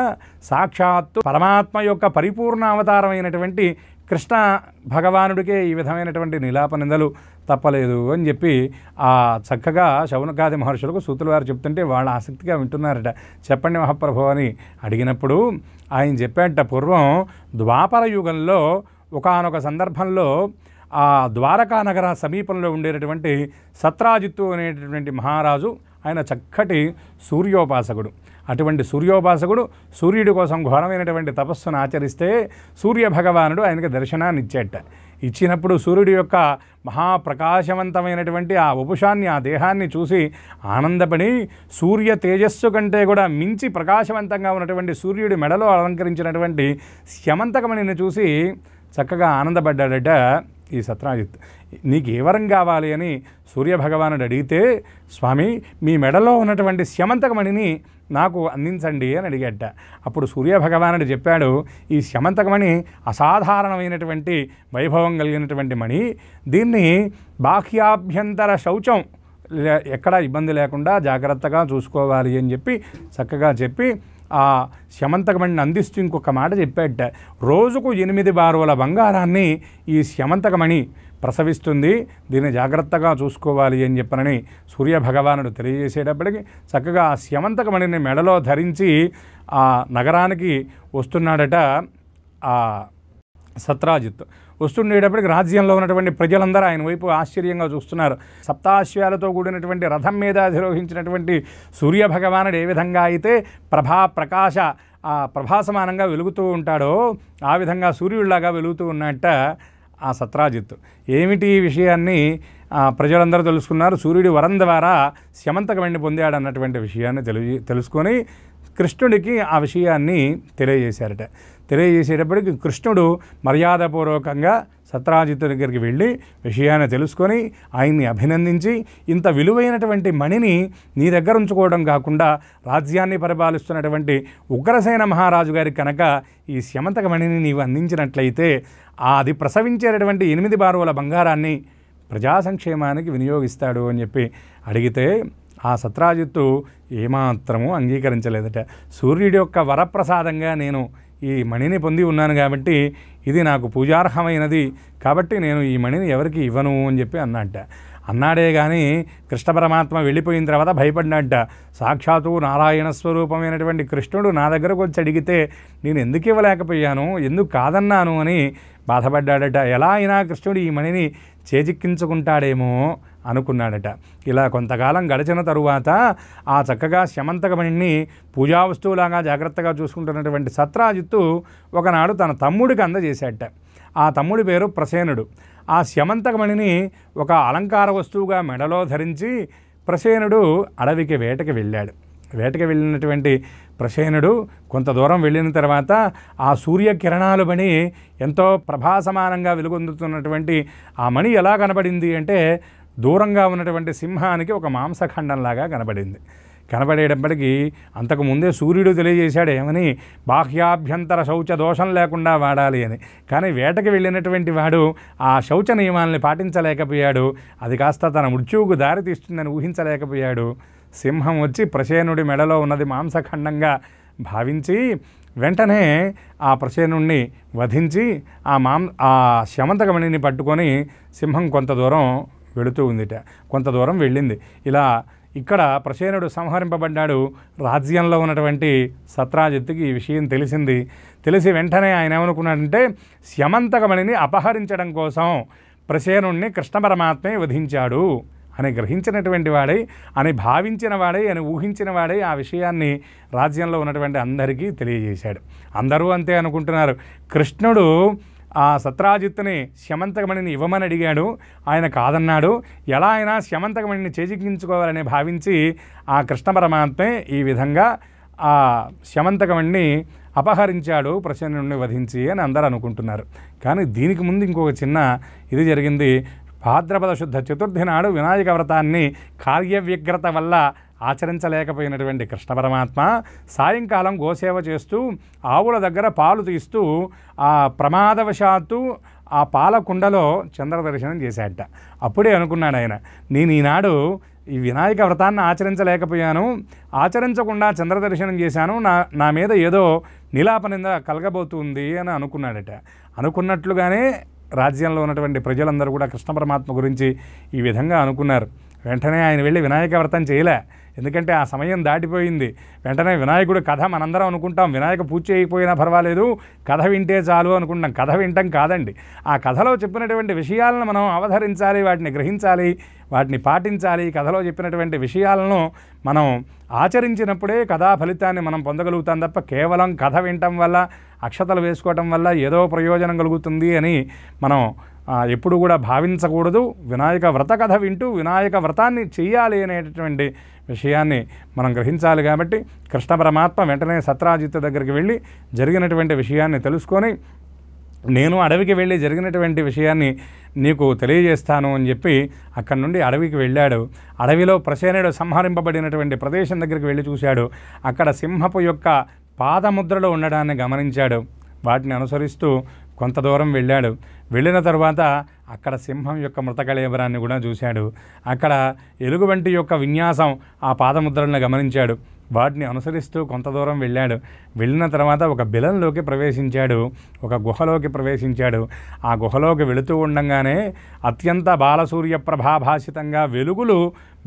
సాక్షాత్తు పరమాత్మ యొక్క పరిపూర్ణ అవతారమైనటువంటి కృష్ణ భగవానుడికే ఈ విధమైనటువంటి నిలాప నిందలు తప్పలేదు అని చెప్పి ఆ చక్కగా శవనకాది మహర్షులకు సూతులు వారు చెప్తుంటే వాళ్ళ ఆసక్తిగా వింటున్నారట చెప్పండి మహాప్రభు అని అడిగినప్పుడు ఆయన చెప్పేట పూర్వం ద్వాపర యుగంలో ఒకనొక సందర్భంలో ఆ ద్వారకా నగర సమీపంలో ఉండేటటువంటి సత్రాజిత్తు అనేటటువంటి మహారాజు ఆయన చక్కటి సూర్యోపాసకుడు అటువంటి సూర్యోపాసకుడు సూర్యుడి కోసం ఘోరమైనటువంటి తపస్సును ఆచరిస్తే సూర్య భగవానుడు ఆయనకి దర్శనాన్ని ఇచ్చేట ఇచ్చినప్పుడు సూర్యుడి యొక్క మహాప్రకాశవంతమైనటువంటి ఆ ఉపశాన్ని ఆ దేహాన్ని చూసి ఆనందపడి సూర్య తేజస్సు కంటే కూడా మించి ప్రకాశవంతంగా ఉన్నటువంటి సూర్యుడి మెడలో అలంకరించినటువంటి శమంతకమణిని చూసి చక్కగా ఆనందపడ్డాడట ఈ సత్రాజిత్ నీకు ఏ వరం కావాలి అని సూర్యభగవానుడు అడిగితే స్వామి మీ మెడలో ఉన్నటువంటి శమంతకమణిని నాకు అందించండి అని అడిగట అప్పుడు సూర్యభగవానుడు చెప్పాడు ఈ శమంతకమణి అసాధారణమైనటువంటి వైభవం కలిగినటువంటి మణి దీన్ని బాహ్యాభ్యంతర శౌచం ఎక్కడా ఇబ్బంది లేకుండా జాగ్రత్తగా చూసుకోవాలి అని చెప్పి చక్కగా చెప్పి ఆ శమంతకమణిని అందిస్తూ ఇంకొక మాట చెప్పాట రోజుకు ఎనిమిది బారుల బంగారాన్ని ఈ శమంతకమణి ప్రసవిస్తుంది దీన్ని జాగ్రత్తగా చూసుకోవాలి అని చెప్పనని సూర్యభగవానుడు తెలియజేసేటప్పటికి చక్కగా ఆ శమంతకమణిని మెడలో ధరించి ఆ నగరానికి వస్తున్నాడట ఆ సత్రాజిత్ వస్తుండేటప్పటికి రాజ్యంలో ఉన్నటువంటి ప్రజలందరూ ఆయన వైపు ఆశ్చర్యంగా చూస్తున్నారు సప్తాశ్వాలతో కూడినటువంటి రథం మీద అధిరోహించినటువంటి సూర్యభగవానుడు ఏ విధంగా అయితే ప్రభా ప్రకాశ ఆ ప్రభాసమానంగా వెలుగుతూ ఉంటాడో ఆ విధంగా సూర్యుడిలాగా వెలుగుతూ ఉన్నట్ట ఆ సత్రాజిత్ ఏమిటి ఈ విషయాన్ని ప్రజలందరూ తెలుసుకున్నారు సూర్యుడి వరం ద్వారా పొందాడు అన్నటువంటి విషయాన్ని తెలు తెలుసుకొని కృష్ణుడికి ఆ విషయాన్ని తెలియజేశారట తెలియజేసేటప్పటికి కృష్ణుడు మర్యాదపూర్వకంగా సత్రాజిత్తు దగ్గరికి వెళ్ళి విషయాన్ని తెలుసుకొని ఆయన్ని అభినందించి ఇంత విలువైనటువంటి మణిని నీ దగ్గర ఉంచుకోవడం కాకుండా రాజ్యాన్ని పరిపాలిస్తున్నటువంటి ఉగ్రసేన మహారాజు గారికి కనుక ఈ స్యమంతక మణిని నీవు అందించినట్లయితే అది ప్రసవించేటటువంటి ఎనిమిది బారువుల బంగారాన్ని ప్రజా సంక్షేమానికి వినియోగిస్తాడు అని చెప్పి అడిగితే ఆ సత్రాజిత్తు ఏమాత్రము అంగీకరించలేదట సూర్యుడి యొక్క వరప్రసాదంగా నేను ఈ మణిని పొంది ఉన్నాను కాబట్టి ఇది నాకు పూజార్హమైనది కాబట్టి నేను ఈ మణిని ఎవరికి ఇవ్వను అని చెప్పి అన్నట్ట అన్నాడే కానీ కృష్ణ పరమాత్మ వెళ్ళిపోయిన తర్వాత భయపడినట్ట సాక్షాత్తు నారాయణ స్వరూపమైనటువంటి కృష్ణుడు నా దగ్గరకు వచ్చి అడిగితే నేను ఎందుకు ఇవ్వలేకపోయాను ఎందుకు కాదన్నాను అని బాధపడ్డాడట ఎలా అయినా కృష్ణుడు ఈ మణిని చేజిక్కించుకుంటాడేమో అనుకున్నాడట ఇలా కొంతకాలం గడిచిన తరువాత ఆ చక్కగా శమంతకమణిని పూజా వస్తువులాగా జాగ్రత్తగా చూసుకుంటున్నటువంటి సత్రాజిత్తు ఒకనాడు తన తమ్ముడికి అందజేశాడట ఆ తమ్ముడి పేరు ప్రసేనుడు ఆ శమంతకమణిని ఒక అలంకార వస్తువుగా మెడలో ధరించి ప్రసేనుడు అడవికి వేటకి వెళ్ళాడు వేటకి వెళ్ళినటువంటి ప్రసేనుడు కొంత దూరం వెళ్ళిన తర్వాత ఆ సూర్యకిరణాలు మణి ఎంతో ప్రభాసమానంగా వెలుగొందుతున్నటువంటి ఆ మణి ఎలా కనబడింది అంటే దూరంగా ఉన్నటువంటి సింహానికి ఒక మాంసఖండంలాగా కనబడింది కనబడేటప్పటికీ అంతకు ముందే సూర్యుడు తెలియజేశాడు ఏమని బాహ్యాభ్యంతర శౌచ దోషం లేకుండా వాడాలి అని కానీ వేటకి వెళ్ళినటువంటి వాడు ఆ శౌచ నియమాల్ని పాటించలేకపోయాడు అది కాస్త తన మృత్యువుకు దారితీస్తుందని ఊహించలేకపోయాడు సింహం వచ్చి ప్రసేనుడి మెడలో ఉన్నది మాంసఖండంగా భావించి వెంటనే ఆ ప్రసేనుణ్ణి వధించి ఆ మాం ఆ శమంతకమణిని పట్టుకొని సింహం కొంత దూరం వెళుతూ ఉందిట కొంత దూరం వెళ్ళింది ఇలా ఇక్కడ ప్రసేనుడు సంహరింపబడ్డాడు రాజ్యంలో ఉన్నటువంటి సత్రాజిత్తుకి ఈ విషయం తెలిసింది తెలిసి వెంటనే ఆయన ఏమనుకున్నాడంటే శమంతకమణిని అపహరించడం కోసం ప్రసేనుణ్ణి కృష్ణ పరమాత్మే వధించాడు అని గ్రహించినటువంటి వాడై అని భావించిన వాడై అని ఊహించిన వాడై ఆ విషయాన్ని రాజ్యంలో ఉన్నటువంటి అందరికీ తెలియజేశాడు అందరూ అంతే అనుకుంటున్నారు కృష్ణుడు ఆ సత్రాజిత్తుని శమంతకమణిని ఇవ్వమని అడిగాడు ఆయన కాదన్నాడు ఎలా అయినా శమంతకమణిని చేజిక్కించుకోవాలని భావించి ఆ కృష్ణ పరమాత్మే ఈ విధంగా ఆ శమంతకమణిని అపహరించాడు ప్రసన్నుని వధించి అని అందరూ అనుకుంటున్నారు కానీ దీనికి ముందు ఇంకొక చిన్న ఇది జరిగింది భాద్రపద శుద్ధ చతుర్థి నాడు వినాయక వ్రతాన్ని కార్యవ్యగ్రత వల్ల ఆచరించలేకపోయినటువంటి కృష్ణ పరమాత్మ సాయంకాలం గోసేవ చేస్తూ ఆవుల దగ్గర పాలు తీస్తూ ఆ ప్రమాదవశాత్తు ఆ పాలకుండలో చంద్ర దర్శనం చేశాడట అప్పుడే అనుకున్నాడు ఆయన నేను ఈనాడు ఈ వినాయక వ్రతాన్ని ఆచరించలేకపోయాను ఆచరించకుండా చంద్ర దర్శనం చేశాను నా నా మీద ఏదో నిలాపనింద కలగబోతుంది అని అనుకున్నాడట అనుకున్నట్లుగానే రాజ్యంలో ఉన్నటువంటి ప్రజలందరూ కూడా కృష్ణ పరమాత్మ గురించి ఈ విధంగా అనుకున్నారు వెంటనే ఆయన వెళ్ళి వినాయక వ్రతం చేయలే ఎందుకంటే ఆ సమయం దాటిపోయింది వెంటనే వినాయకుడు కథ మనందరం అనుకుంటాం వినాయక పూజ చేయకపోయినా పర్వాలేదు కథ వింటే చాలు అనుకుంటాం కథ వింటాం కాదండి ఆ కథలో చెప్పినటువంటి విషయాలను మనం అవధరించాలి వాటిని గ్రహించాలి వాటిని పాటించాలి కథలో చెప్పినటువంటి విషయాలను మనం ఆచరించినప్పుడే కథా ఫలితాన్ని మనం పొందగలుగుతాం తప్ప కేవలం కథ వినటం వల్ల అక్షతలు వేసుకోవటం వల్ల ఏదో ప్రయోజనం కలుగుతుంది అని మనం ఎప్పుడు కూడా భావించకూడదు వినాయక వ్రత కథ వింటూ వినాయక వ్రతాన్ని చేయాలి అనేటటువంటి విషయాన్ని మనం గ్రహించాలి కాబట్టి కృష్ణ పరమాత్మ వెంటనే సత్రాజిత్ దగ్గరికి వెళ్ళి జరిగినటువంటి విషయాన్ని తెలుసుకొని నేను అడవికి వెళ్ళి జరిగినటువంటి విషయాన్ని నీకు తెలియజేస్తాను అని చెప్పి అక్కడి నుండి అడవికి వెళ్ళాడు అడవిలో ప్రసేనుడు సంహరింపబడినటువంటి ప్రదేశం దగ్గరికి వెళ్ళి చూశాడు అక్కడ సింహపు యొక్క పాదముద్రలో ఉండడాన్ని గమనించాడు వాటిని అనుసరిస్తూ కొంత దూరం వెళ్ళాడు వెళ్ళిన తర్వాత అక్కడ సింహం యొక్క మృతకళేబరాన్ని కూడా చూశాడు అక్కడ ఎలుగుబంటి యొక్క విన్యాసం ఆ పాదముద్రలను గమనించాడు వాటిని అనుసరిస్తూ కొంత దూరం వెళ్ళాడు వెళ్ళిన తర్వాత ఒక బిలంలోకి ప్రవేశించాడు ఒక గుహలోకి ప్రవేశించాడు ఆ గుహలోకి వెళుతూ ఉండగానే అత్యంత బాలసూర్య ప్రభాభాషితంగా వెలుగులు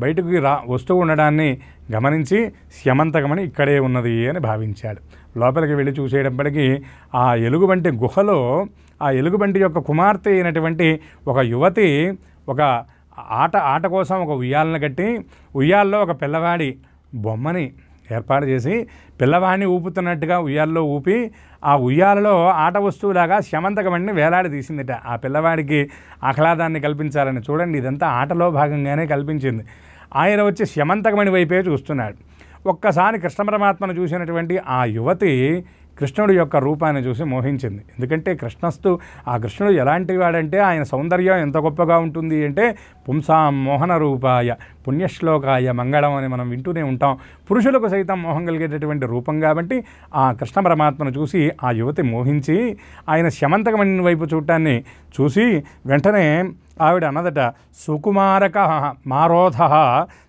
బయటకు రా వస్తూ ఉండడాన్ని గమనించి శమంతకమని ఇక్కడే ఉన్నది అని భావించాడు లోపలికి వెళ్ళి చూసేటప్పటికీ ఆ ఎలుగుబంటి గుహలో ఆ ఎలుగుబంటి యొక్క కుమార్తె అయినటువంటి ఒక యువతి ఒక ఆట ఆట కోసం ఒక ఉయ్యాలను కట్టి ఉయ్యాల్లో ఒక పిల్లవాడి బొమ్మని ఏర్పాటు చేసి పిల్లవాడిని ఊపుతున్నట్టుగా ఉయ్యాల్లో ఊపి ఆ ఉయ్యాలలో ఆట వస్తువులాగా శమంతకమణిని వేలాడి తీసిందిట ఆ పిల్లవాడికి ఆహ్లాదాన్ని కల్పించాలని చూడండి ఇదంతా ఆటలో భాగంగానే కల్పించింది ఆయన వచ్చి శమంతకమణి వైపే చూస్తున్నాడు ఒక్కసారి కృష్ణ పరమాత్మను చూసినటువంటి ఆ యువతి కృష్ణుడి యొక్క రూపాన్ని చూసి మోహించింది ఎందుకంటే కృష్ణస్తు ఆ కృష్ణుడు ఎలాంటి వాడంటే ఆయన సౌందర్యం ఎంత గొప్పగా ఉంటుంది అంటే పుంసా మోహన రూపాయ పుణ్యశ్లోకాయ మంగళం అని మనం వింటూనే ఉంటాం పురుషులకు సైతం మోహం కలిగేటటువంటి రూపం కాబట్టి ఆ కృష్ణ పరమాత్మను చూసి ఆ యువతి మోహించి ఆయన శమంతకమైన వైపు చూడటాన్ని చూసి వెంటనే ఆవిడ అన్నదట సుకుమారక మారోధ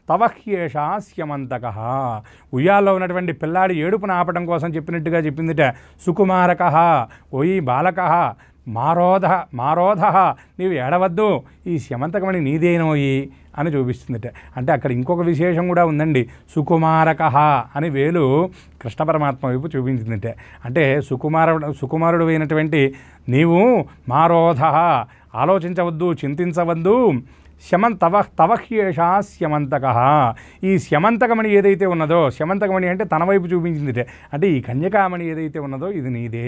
తవహ్యేష హాస్యమంతక ఉయ్యాల్లో ఉన్నటువంటి పిల్లాడి ఏడుపును ఆపడం కోసం చెప్పినట్టుగా చెప్పిందిట సుకుమారక ఓయి బాలక మారోధ మారోధ నీవు ఏడవద్దు ఈ శమంతకమణి నీదేనోయి అని చూపిస్తుందిట అంటే అక్కడ ఇంకొక విశేషం కూడా ఉందండి సుకుమారక అని వేలు కృష్ణ పరమాత్మ వైపు చూపించిందిట అంటే సుకుమారుడు సుకుమారుడు అయినటువంటి నీవు మారోధ ఆలోచించవద్దు చింతించవద్దు శమన్ తవ తవహ్యేషా శమంతక ఈ శమంతకమణి ఏదైతే ఉన్నదో శమంతకమణి అంటే తన వైపు చూపించింది అంటే ఈ కన్యకామణి ఏదైతే ఉన్నదో ఇది నీదే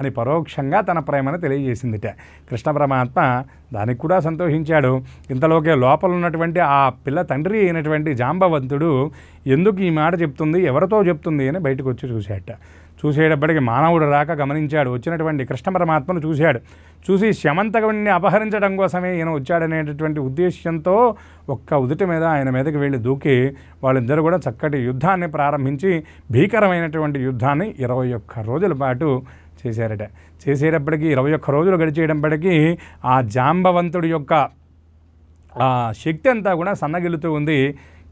అని పరోక్షంగా తన ప్రేమను తెలియజేసిందిట కృష్ణ పరమాత్మ దానికి కూడా సంతోషించాడు ఇంతలోకే లోపల ఉన్నటువంటి ఆ పిల్ల తండ్రి అయినటువంటి జాంబవంతుడు ఎందుకు ఈ మాట చెప్తుంది ఎవరితో చెప్తుంది అని బయటకు వచ్చి చూశాట చూసేటప్పటికి మానవుడు రాక గమనించాడు వచ్చినటువంటి కృష్ణ పరమాత్మను చూశాడు చూసి శమంతకుడిని అపహరించడం కోసమే ఈయన వచ్చాడనేటటువంటి ఉద్దేశ్యంతో ఒక్క ఉదుటి మీద ఆయన మీదకి వెళ్ళి దూకి వాళ్ళిద్దరూ కూడా చక్కటి యుద్ధాన్ని ప్రారంభించి భీకరమైనటువంటి యుద్ధాన్ని ఇరవై ఒక్క రోజుల పాటు చేశారట చేసేటప్పటికీ ఇరవై ఒక్క రోజులు గడిచేటప్పటికీ ఆ జాంబవంతుడి యొక్క ఆ శక్తి అంతా కూడా సన్నగిలుతూ ఉంది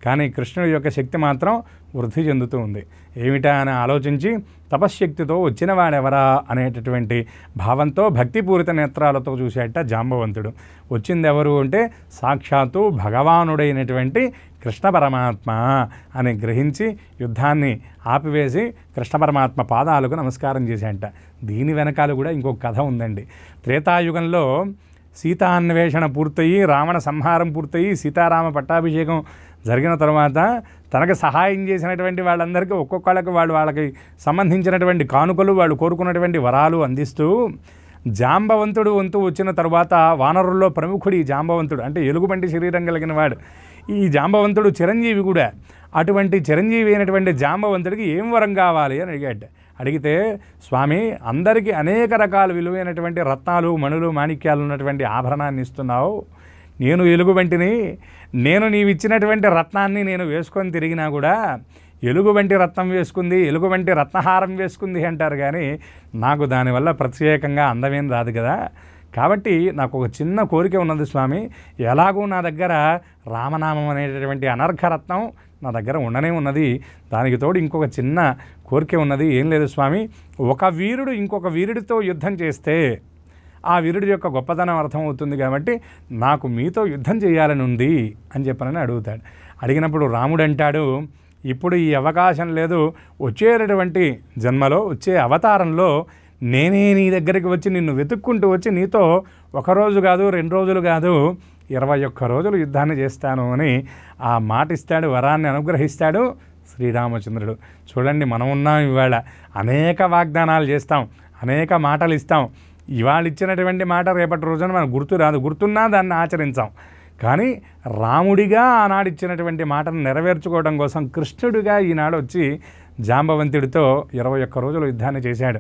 కానీ కృష్ణుడి యొక్క శక్తి మాత్రం వృద్ధి చెందుతూ ఉంది ఏమిటా అని ఆలోచించి తపశ్శక్తితో వచ్చిన వాడెవరా అనేటటువంటి భావంతో భక్తిపూరిత నేత్రాలతో చూసేట జాంబవంతుడు వచ్చిందెవరు అంటే సాక్షాత్తు భగవానుడైనటువంటి కృష్ణ పరమాత్మ అని గ్రహించి యుద్ధాన్ని ఆపివేసి కృష్ణ పరమాత్మ పాదాలకు నమస్కారం చేశాంట దీని వెనకాల కూడా ఇంకొక కథ ఉందండి త్రేతాయుగంలో సీతా అన్వేషణ పూర్తయి రావణ సంహారం పూర్తయి సీతారామ పట్టాభిషేకం జరిగిన తర్వాత తనకు సహాయం చేసినటువంటి వాళ్ళందరికీ ఒక్కొక్కళ్ళకి వాళ్ళు వాళ్ళకి సంబంధించినటువంటి కానుకలు వాళ్ళు కోరుకున్నటువంటి వరాలు అందిస్తూ జాంబవంతుడు వంతు వచ్చిన తర్వాత వానరుల్లో ప్రముఖుడు ఈ జాంబవంతుడు అంటే ఎలుగుబంటి శరీరం కలిగిన వాడు ఈ జాంబవంతుడు చిరంజీవి కూడా అటువంటి చిరంజీవి అయినటువంటి జాంబవంతుడికి ఏం వరం కావాలి అని అడిగాడు అడిగితే స్వామి అందరికీ అనేక రకాల విలువైనటువంటి రత్నాలు మణులు మాణిక్యాలు ఉన్నటువంటి ఆభరణాన్ని ఇస్తున్నావు నేను ఎలుగు వంటిని నేను ఇచ్చినటువంటి రత్నాన్ని నేను వేసుకొని తిరిగినా కూడా ఎలుగు వంటి రత్నం వేసుకుంది ఎలుగు వంటి రత్నహారం వేసుకుంది అంటారు కానీ నాకు దానివల్ల ప్రత్యేకంగా అందమేం రాదు కదా కాబట్టి నాకు ఒక చిన్న కోరిక ఉన్నది స్వామి ఎలాగూ నా దగ్గర రామనామం అనేటటువంటి అనర్ఘరత్నం నా దగ్గర ఉండనే ఉన్నది దానికి తోడు ఇంకొక చిన్న కోరిక ఉన్నది ఏం లేదు స్వామి ఒక వీరుడు ఇంకొక వీరుడితో యుద్ధం చేస్తే ఆ వీరుడి యొక్క గొప్పతనం అర్థమవుతుంది కాబట్టి నాకు మీతో యుద్ధం చేయాలని ఉంది అని చెప్పనని అడుగుతాడు అడిగినప్పుడు రాముడు అంటాడు ఇప్పుడు ఈ అవకాశం లేదు వచ్చేటటువంటి జన్మలో వచ్చే అవతారంలో నేనే నీ దగ్గరికి వచ్చి నిన్ను వెతుక్కుంటూ వచ్చి నీతో ఒకరోజు కాదు రెండు రోజులు కాదు ఇరవై ఒక్క రోజులు యుద్ధాన్ని చేస్తాను అని ఆ మాట ఇస్తాడు వరాన్ని అనుగ్రహిస్తాడు శ్రీరామచంద్రుడు చూడండి మనం ఉన్నాం ఇవాళ అనేక వాగ్దానాలు చేస్తాం అనేక మాటలు ఇస్తాం ఇవాళ ఇచ్చినటువంటి మాట రేపటి రోజున మనకు గుర్తు రాదు గుర్తున్నా దాన్ని ఆచరించాం కానీ రాముడిగా ఆనాడు ఇచ్చినటువంటి మాటను నెరవేర్చుకోవడం కోసం కృష్ణుడిగా ఈనాడు వచ్చి జాంబవంతుడితో ఇరవై ఒక్క రోజులు యుద్ధాన్ని చేశాడు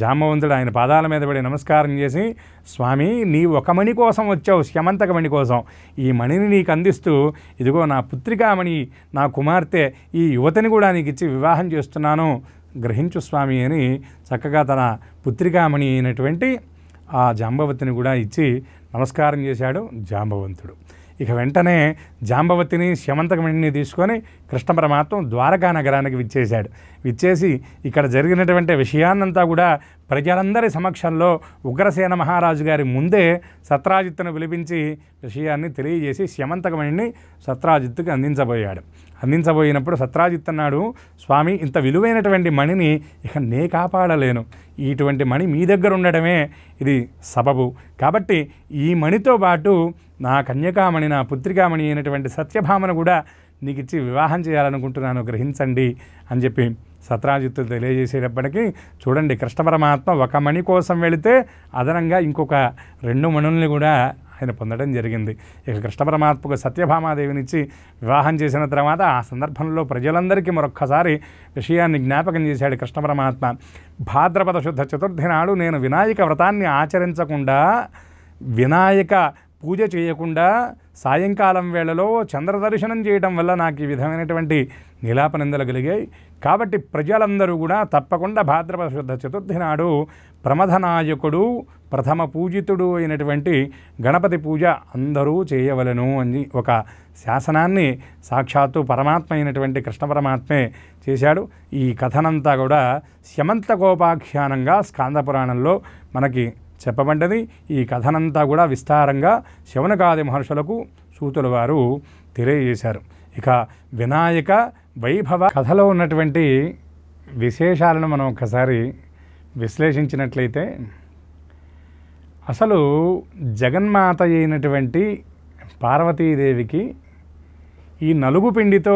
జాంబవంతుడు ఆయన పాదాల మీద పడి నమస్కారం చేసి స్వామి నీ ఒక మణి కోసం వచ్చావు శ్యమంతక మణి కోసం ఈ మణిని నీకు అందిస్తూ ఇదిగో నా పుత్రికామణి నా కుమార్తె ఈ యువతని కూడా నీకు ఇచ్చి వివాహం చేస్తున్నాను గ్రహించు స్వామి అని చక్కగా తన పుత్రికామణి అయినటువంటి ఆ జాంబవతిని కూడా ఇచ్చి నమస్కారం చేశాడు జాంబవంతుడు ఇక వెంటనే జాంబవతిని శమంతకమిని తీసుకొని కృష్ణ పరమాత్మ ద్వారకా నగరానికి విచ్చేశాడు విచ్చేసి ఇక్కడ జరిగినటువంటి విషయాన్నంతా కూడా ప్రజలందరి సమక్షంలో ఉగ్రసేన మహారాజు గారి ముందే సత్రాజిత్తును పిలిపించి విషయాన్ని తెలియజేసి శమంతకమణిని సత్రాజిత్తుకి అందించబోయాడు అందించబోయినప్పుడు సత్రాజిత్ అన్నాడు స్వామి ఇంత విలువైనటువంటి మణిని ఇక నే కాపాడలేను ఇటువంటి మణి మీ దగ్గర ఉండడమే ఇది సబబు కాబట్టి ఈ మణితో పాటు నా కన్యకామణి నా పుత్రికామణి అయినటువంటి సత్యభామను కూడా నీకు ఇచ్చి వివాహం చేయాలనుకుంటున్నాను గ్రహించండి అని చెప్పి సత్రాజిత్తులు తెలియజేసేటప్పటికీ చూడండి కృష్ణ పరమాత్మ ఒక మణి కోసం వెళితే అదనంగా ఇంకొక రెండు మణుల్ని కూడా ఆయన పొందడం జరిగింది ఇక కృష్ణ పరమాత్మకు సత్యభామాదేవినిచ్చి వివాహం చేసిన తర్వాత ఆ సందర్భంలో ప్రజలందరికీ మరొక్కసారి విషయాన్ని జ్ఞాపకం చేశాడు కృష్ణ పరమాత్మ భాద్రపద శుద్ధ చతుర్థి నాడు నేను వినాయక వ్రతాన్ని ఆచరించకుండా వినాయక పూజ చేయకుండా సాయంకాలం వేళలో చంద్రదర్శనం చేయడం వల్ల నాకు ఈ విధమైనటువంటి నిలాపనిందలు కలిగాయి కాబట్టి ప్రజలందరూ కూడా తప్పకుండా భాద్రపద శుద్ధ చతుర్థి నాడు ప్రమథనాయకుడు ప్రథమ పూజితుడు అయినటువంటి గణపతి పూజ అందరూ చేయవలను అని ఒక శాసనాన్ని సాక్షాత్తు పరమాత్మ అయినటువంటి కృష్ణ పరమాత్మే చేశాడు ఈ కథనంతా కూడా గోపాఖ్యానంగా స్కాంద పురాణంలో మనకి చెప్పబడ్డది ఈ కథనంతా కూడా విస్తారంగా శవనకాది మహర్షులకు సూతుల వారు తెలియజేశారు ఇక వినాయక వైభవ కథలో ఉన్నటువంటి విశేషాలను మనం ఒకసారి విశ్లేషించినట్లయితే అసలు జగన్మాత అయినటువంటి పార్వతీదేవికి ఈ నలుగు పిండితో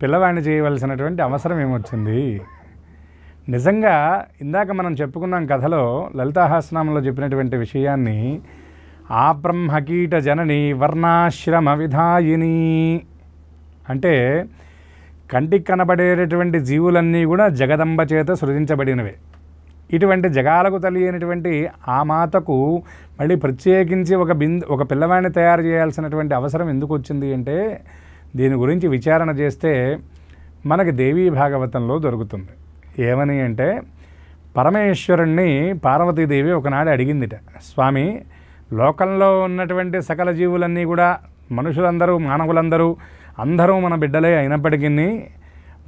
పిల్లవాడిని చేయవలసినటువంటి అవసరం ఏమొచ్చింది నిజంగా ఇందాక మనం చెప్పుకున్నాం కథలో లలితాహాస్నామంలో చెప్పినటువంటి విషయాన్ని ఆ బ్రహ్మకీట జనని వర్ణాశ్రమ విధాయిని అంటే కంటికి కనబడేటటువంటి జీవులన్నీ కూడా జగదంబ చేత సృజించబడినవే ఇటువంటి జగాలకు తెలియనటువంటి ఆ మాతకు మళ్ళీ ప్రత్యేకించి ఒక బిందు ఒక పిల్లవాడిని తయారు చేయాల్సినటువంటి అవసరం ఎందుకు వచ్చింది అంటే దీని గురించి విచారణ చేస్తే మనకి దేవీ భాగవతంలో దొరుకుతుంది ఏమని అంటే పరమేశ్వరుణ్ణి పార్వతీదేవి ఒకనాడు అడిగిందిట స్వామి లోకంలో ఉన్నటువంటి సకల జీవులన్నీ కూడా మనుషులందరూ మానవులందరూ అందరూ మన బిడ్డలే అయినప్పటికీ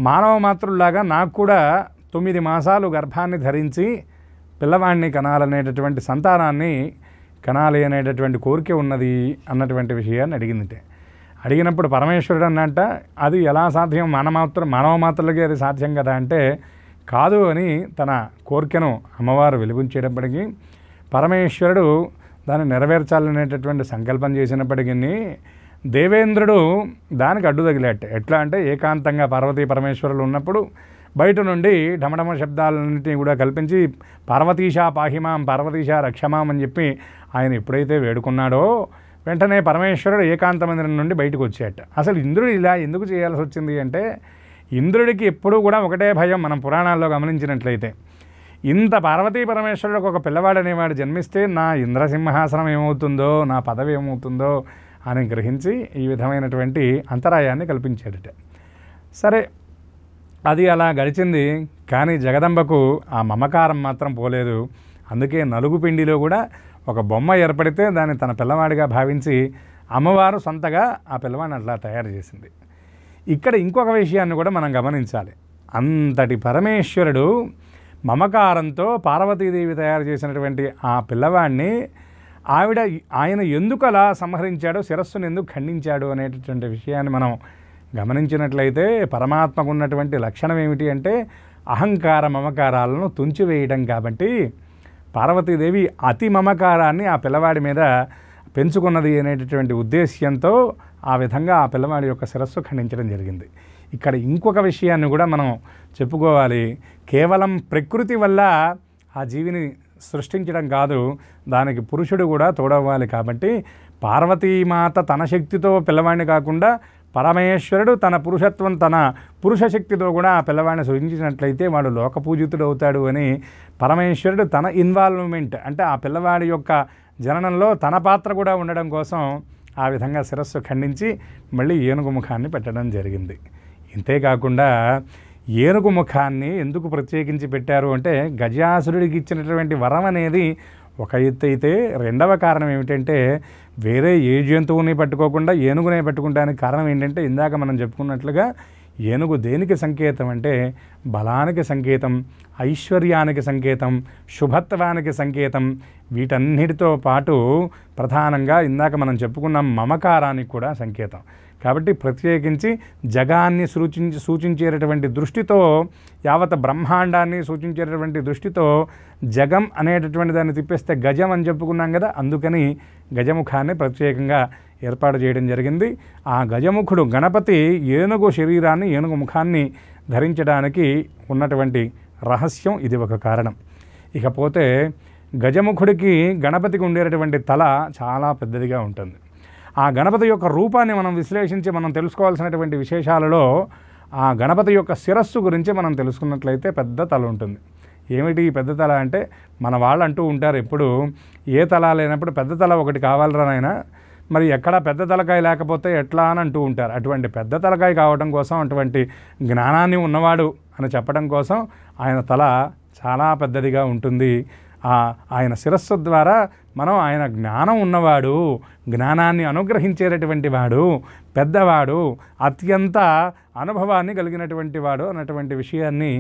మానవ మాతృలాగా నాకు కూడా తొమ్మిది మాసాలు గర్భాన్ని ధరించి పిల్లవాడిని కనాలనేటటువంటి సంతానాన్ని కనాలి అనేటటువంటి కోరిక ఉన్నది అన్నటువంటి విషయాన్ని అడిగింది అడిగినప్పుడు పరమేశ్వరుడు అన్నంట అది ఎలా సాధ్యం మన మాత్రం మానవ మాత్రలకే అది సాధ్యం కదా అంటే కాదు అని తన కోరికను అమ్మవారు వెలిగించేటప్పటికీ పరమేశ్వరుడు దాన్ని నెరవేర్చాలనేటటువంటి సంకల్పం చేసినప్పటికీ దేవేంద్రుడు దానికి అడ్డు తగిలేట ఎట్లా అంటే ఏకాంతంగా పార్వతీ పరమేశ్వరులు ఉన్నప్పుడు బయట నుండి ఢమఢమ శబ్దాలన్నింటినీ కూడా కల్పించి పార్వతీషా పాహిమాం పార్వతీషా రక్షమాం అని చెప్పి ఆయన ఎప్పుడైతే వేడుకున్నాడో వెంటనే పరమేశ్వరుడు ఏకాంత మందిరం నుండి బయటకు వచ్చేట అసలు ఇంద్రుడు ఇలా ఎందుకు చేయాల్సి వచ్చింది అంటే ఇంద్రుడికి ఎప్పుడూ కూడా ఒకటే భయం మనం పురాణాల్లో గమనించినట్లయితే ఇంత పార్వతీ పరమేశ్వరుడికి ఒక పిల్లవాడు అనేవాడు జన్మిస్తే నా ఇంద్రసింహాసనం ఏమవుతుందో నా పదవి ఏమవుతుందో అని గ్రహించి ఈ విధమైనటువంటి అంతరాయాన్ని కల్పించాడట సరే అది అలా గడిచింది కానీ జగదంబకు ఆ మమకారం మాత్రం పోలేదు అందుకే నలుగు పిండిలో కూడా ఒక బొమ్మ ఏర్పడితే దాన్ని తన పిల్లవాడిగా భావించి అమ్మవారు సొంతగా ఆ పిల్లవాడిని అట్లా తయారు చేసింది ఇక్కడ ఇంకొక విషయాన్ని కూడా మనం గమనించాలి అంతటి పరమేశ్వరుడు మమకారంతో పార్వతీదేవి తయారు చేసినటువంటి ఆ పిల్లవాడిని ఆవిడ ఆయన ఎందుకు అలా సంహరించాడో శిరస్సును ఎందుకు ఖండించాడు అనేటటువంటి విషయాన్ని మనం గమనించినట్లయితే పరమాత్మకు ఉన్నటువంటి లక్షణం ఏమిటి అంటే అహంకార మమకారాలను తుంచివేయడం కాబట్టి పార్వతీదేవి అతి మమకారాన్ని ఆ పిల్లవాడి మీద పెంచుకున్నది అనేటటువంటి ఉద్దేశ్యంతో ఆ విధంగా ఆ పిల్లవాడి యొక్క శిరస్సు ఖండించడం జరిగింది ఇక్కడ ఇంకొక విషయాన్ని కూడా మనం చెప్పుకోవాలి కేవలం ప్రకృతి వల్ల ఆ జీవిని సృష్టించడం కాదు దానికి పురుషుడు కూడా తోడవ్వాలి కాబట్టి పార్వతీమాత తన శక్తితో పిల్లవాడిని కాకుండా పరమేశ్వరుడు తన పురుషత్వం తన పురుష శక్తితో కూడా ఆ పిల్లవాడిని సృజించినట్లయితే వాడు లోక పూజితుడు అవుతాడు అని పరమేశ్వరుడు తన ఇన్వాల్వ్మెంట్ అంటే ఆ పిల్లవాడి యొక్క జననంలో తన పాత్ర కూడా ఉండడం కోసం ఆ విధంగా శిరస్సు ఖండించి మళ్ళీ ఏనుగు ముఖాన్ని పెట్టడం జరిగింది ఇంతేకాకుండా ఏనుగు ముఖాన్ని ఎందుకు ప్రత్యేకించి పెట్టారు అంటే గజాసురుడికి ఇచ్చినటువంటి వరం అనేది ఒక ఎత్తు అయితే రెండవ కారణం ఏమిటంటే వేరే ఏ జంతువుని పట్టుకోకుండా ఏనుగునే పెట్టుకుంటానికి కారణం ఏంటంటే ఇందాక మనం చెప్పుకున్నట్లుగా ఏనుగు దేనికి సంకేతం అంటే బలానికి సంకేతం ఐశ్వర్యానికి సంకేతం శుభత్వానికి సంకేతం వీటన్నిటితో పాటు ప్రధానంగా ఇందాక మనం చెప్పుకున్న మమకారానికి కూడా సంకేతం కాబట్టి ప్రత్యేకించి జగాన్ని సూచించి సూచించేటటువంటి దృష్టితో యావత బ్రహ్మాండాన్ని సూచించేటటువంటి దృష్టితో జగం అనేటటువంటి దాన్ని తిప్పేస్తే గజం అని చెప్పుకున్నాం కదా అందుకని గజముఖాన్ని ప్రత్యేకంగా ఏర్పాటు చేయడం జరిగింది ఆ గజముఖుడు గణపతి ఏనుగు శరీరాన్ని ఏనుగు ముఖాన్ని ధరించడానికి ఉన్నటువంటి రహస్యం ఇది ఒక కారణం ఇకపోతే గజముఖుడికి గణపతికి ఉండేటటువంటి తల చాలా పెద్దదిగా ఉంటుంది ఆ గణపతి యొక్క రూపాన్ని మనం విశ్లేషించి మనం తెలుసుకోవాల్సినటువంటి విశేషాలలో ఆ గణపతి యొక్క శిరస్సు గురించి మనం తెలుసుకున్నట్లయితే పెద్ద తల ఉంటుంది ఏమిటి పెద్ద తల అంటే మన వాళ్ళు అంటూ ఉంటారు ఎప్పుడు ఏ తల లేనప్పుడు పెద్ద తల ఒకటి కావాలరా నాయన మరి ఎక్కడ పెద్ద తలకాయ లేకపోతే ఎట్లా అని అంటూ ఉంటారు అటువంటి పెద్ద తలకాయ కావడం కోసం అటువంటి జ్ఞానాన్ని ఉన్నవాడు అని చెప్పడం కోసం ఆయన తల చాలా పెద్దదిగా ఉంటుంది ఆయన శిరస్సు ద్వారా మనం ఆయన జ్ఞానం ఉన్నవాడు జ్ఞానాన్ని అనుగ్రహించేటటువంటి వాడు పెద్దవాడు అత్యంత అనుభవాన్ని కలిగినటువంటి వాడు అన్నటువంటి విషయాన్ని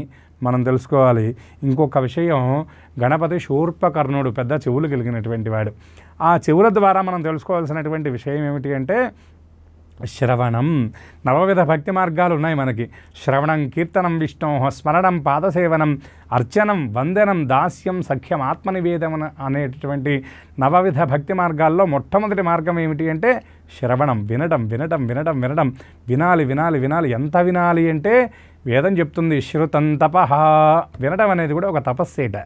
మనం తెలుసుకోవాలి ఇంకొక విషయం గణపతి శూర్పకర్ణుడు పెద్ద చెవులు కలిగినటువంటి వాడు ఆ చెవుల ద్వారా మనం తెలుసుకోవాల్సినటువంటి విషయం ఏమిటి అంటే శ్రవణం నవవిధ భక్తి మార్గాలు ఉన్నాయి మనకి శ్రవణం కీర్తనం విష్ణు స్మరణం పాదసేవనం అర్చనం వందనం దాస్యం సఖ్యం ఆత్మనివేదన అనేటటువంటి నవవిధ భక్తి మార్గాల్లో మొట్టమొదటి మార్గం ఏమిటి అంటే శ్రవణం వినడం వినడం వినడం వినడం వినాలి వినాలి వినాలి ఎంత వినాలి అంటే వేదం చెప్తుంది శ్రుతం తపహ వినడం అనేది కూడా ఒక తపస్సేట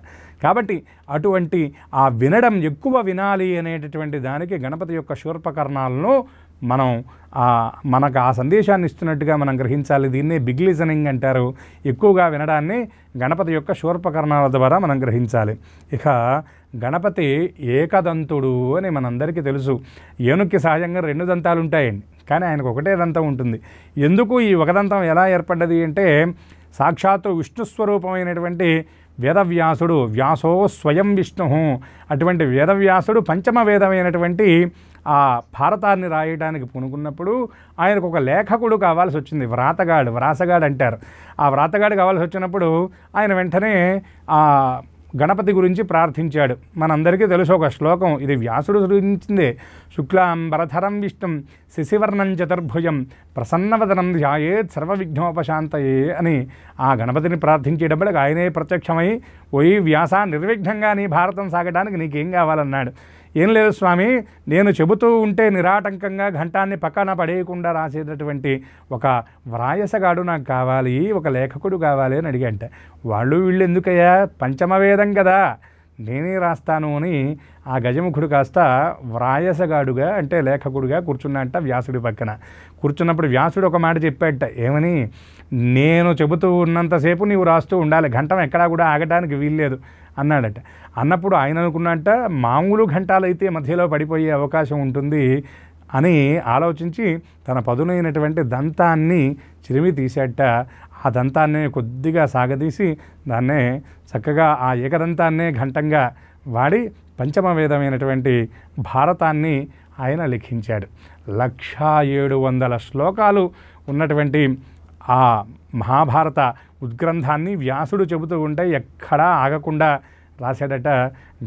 కాబట్టి అటువంటి ఆ వినడం ఎక్కువ వినాలి అనేటటువంటి దానికి గణపతి యొక్క శూర్పకర్ణాలను మనం మనకు ఆ సందేశాన్ని ఇస్తున్నట్టుగా మనం గ్రహించాలి దీన్నే బిగ్ లిజనింగ్ అంటారు ఎక్కువగా వినడాన్ని గణపతి యొక్క శూర్పకరణాల ద్వారా మనం గ్రహించాలి ఇక గణపతి ఏకదంతుడు అని మనందరికీ తెలుసు ఏనుక్కి సహజంగా రెండు దంతాలు ఉంటాయండి కానీ ఆయనకు ఒకటే దంతం ఉంటుంది ఎందుకు ఈ ఒక దంతం ఎలా ఏర్పడ్డది అంటే సాక్షాత్తు విష్ణు స్వరూపమైనటువంటి వేదవ్యాసుడు వ్యాసో స్వయం విష్ణు అటువంటి వేదవ్యాసుడు పంచమ వేదమైనటువంటి ఆ భారతాన్ని రాయడానికి పునుకున్నప్పుడు ఆయనకు ఒక లేఖకుడు కావాల్సి వచ్చింది వ్రాతగాడు వ్రాసగాడు అంటారు ఆ వ్రాతగాడు కావాల్సి వచ్చినప్పుడు ఆయన వెంటనే ఆ గణపతి గురించి ప్రార్థించాడు మనందరికీ తెలుసు ఒక శ్లోకం ఇది వ్యాసుడు సృజించిందే శుక్లాం వరధరం శశివర్ణం చతుర్భుజం ప్రసన్నవదనం ధ్యాయేత్ సర్వవిఘ్నోపశాంతయే అని ఆ గణపతిని ప్రార్థించేటప్పటికి ఆయనే ప్రత్యక్షమై ఓయి వ్యాస నిర్విఘ్నంగా నీ భారతం సాగడానికి నీకేం కావాలన్నాడు ఏం లేదు స్వామి నేను చెబుతూ ఉంటే నిరాటంకంగా ఘంటాన్ని పక్కన పడేయకుండా రాసేటటువంటి ఒక వ్రాయసగాడు నాకు కావాలి ఒక లేఖకుడు కావాలి అని అడిగంట వాళ్ళు వీళ్ళు ఎందుకయ్యా పంచమవేదం కదా నేనే రాస్తాను అని ఆ గజముఖుడు కాస్త వ్రాయసగాడుగా అంటే లేఖకుడుగా కూర్చున్నాంట వ్యాసుడి పక్కన కూర్చున్నప్పుడు వ్యాసుడు ఒక మాట చెప్పాట ఏమని నేను చెబుతూ ఉన్నంతసేపు నీవు రాస్తూ ఉండాలి ఘంటం ఎక్కడా కూడా ఆగటానికి వీల్లేదు అన్నాడట అన్నప్పుడు ఆయన అనుకున్నట్ట మామూలు ఘంటాలైతే మధ్యలో పడిపోయే అవకాశం ఉంటుంది అని ఆలోచించి తన పదునైనటువంటి దంతాన్ని చిరిమి తీసేట ఆ దంతాన్ని కొద్దిగా సాగదీసి దాన్నే చక్కగా ఆ ఏకదంతాన్నే ఘంటంగా వాడి పంచమవేదమైనటువంటి భారతాన్ని ఆయన లిఖించాడు లక్షా ఏడు వందల శ్లోకాలు ఉన్నటువంటి ఆ మహాభారత ఉద్గ్రంథాన్ని వ్యాసుడు చెబుతూ ఉంటే ఎక్కడా ఆగకుండా రాశాడట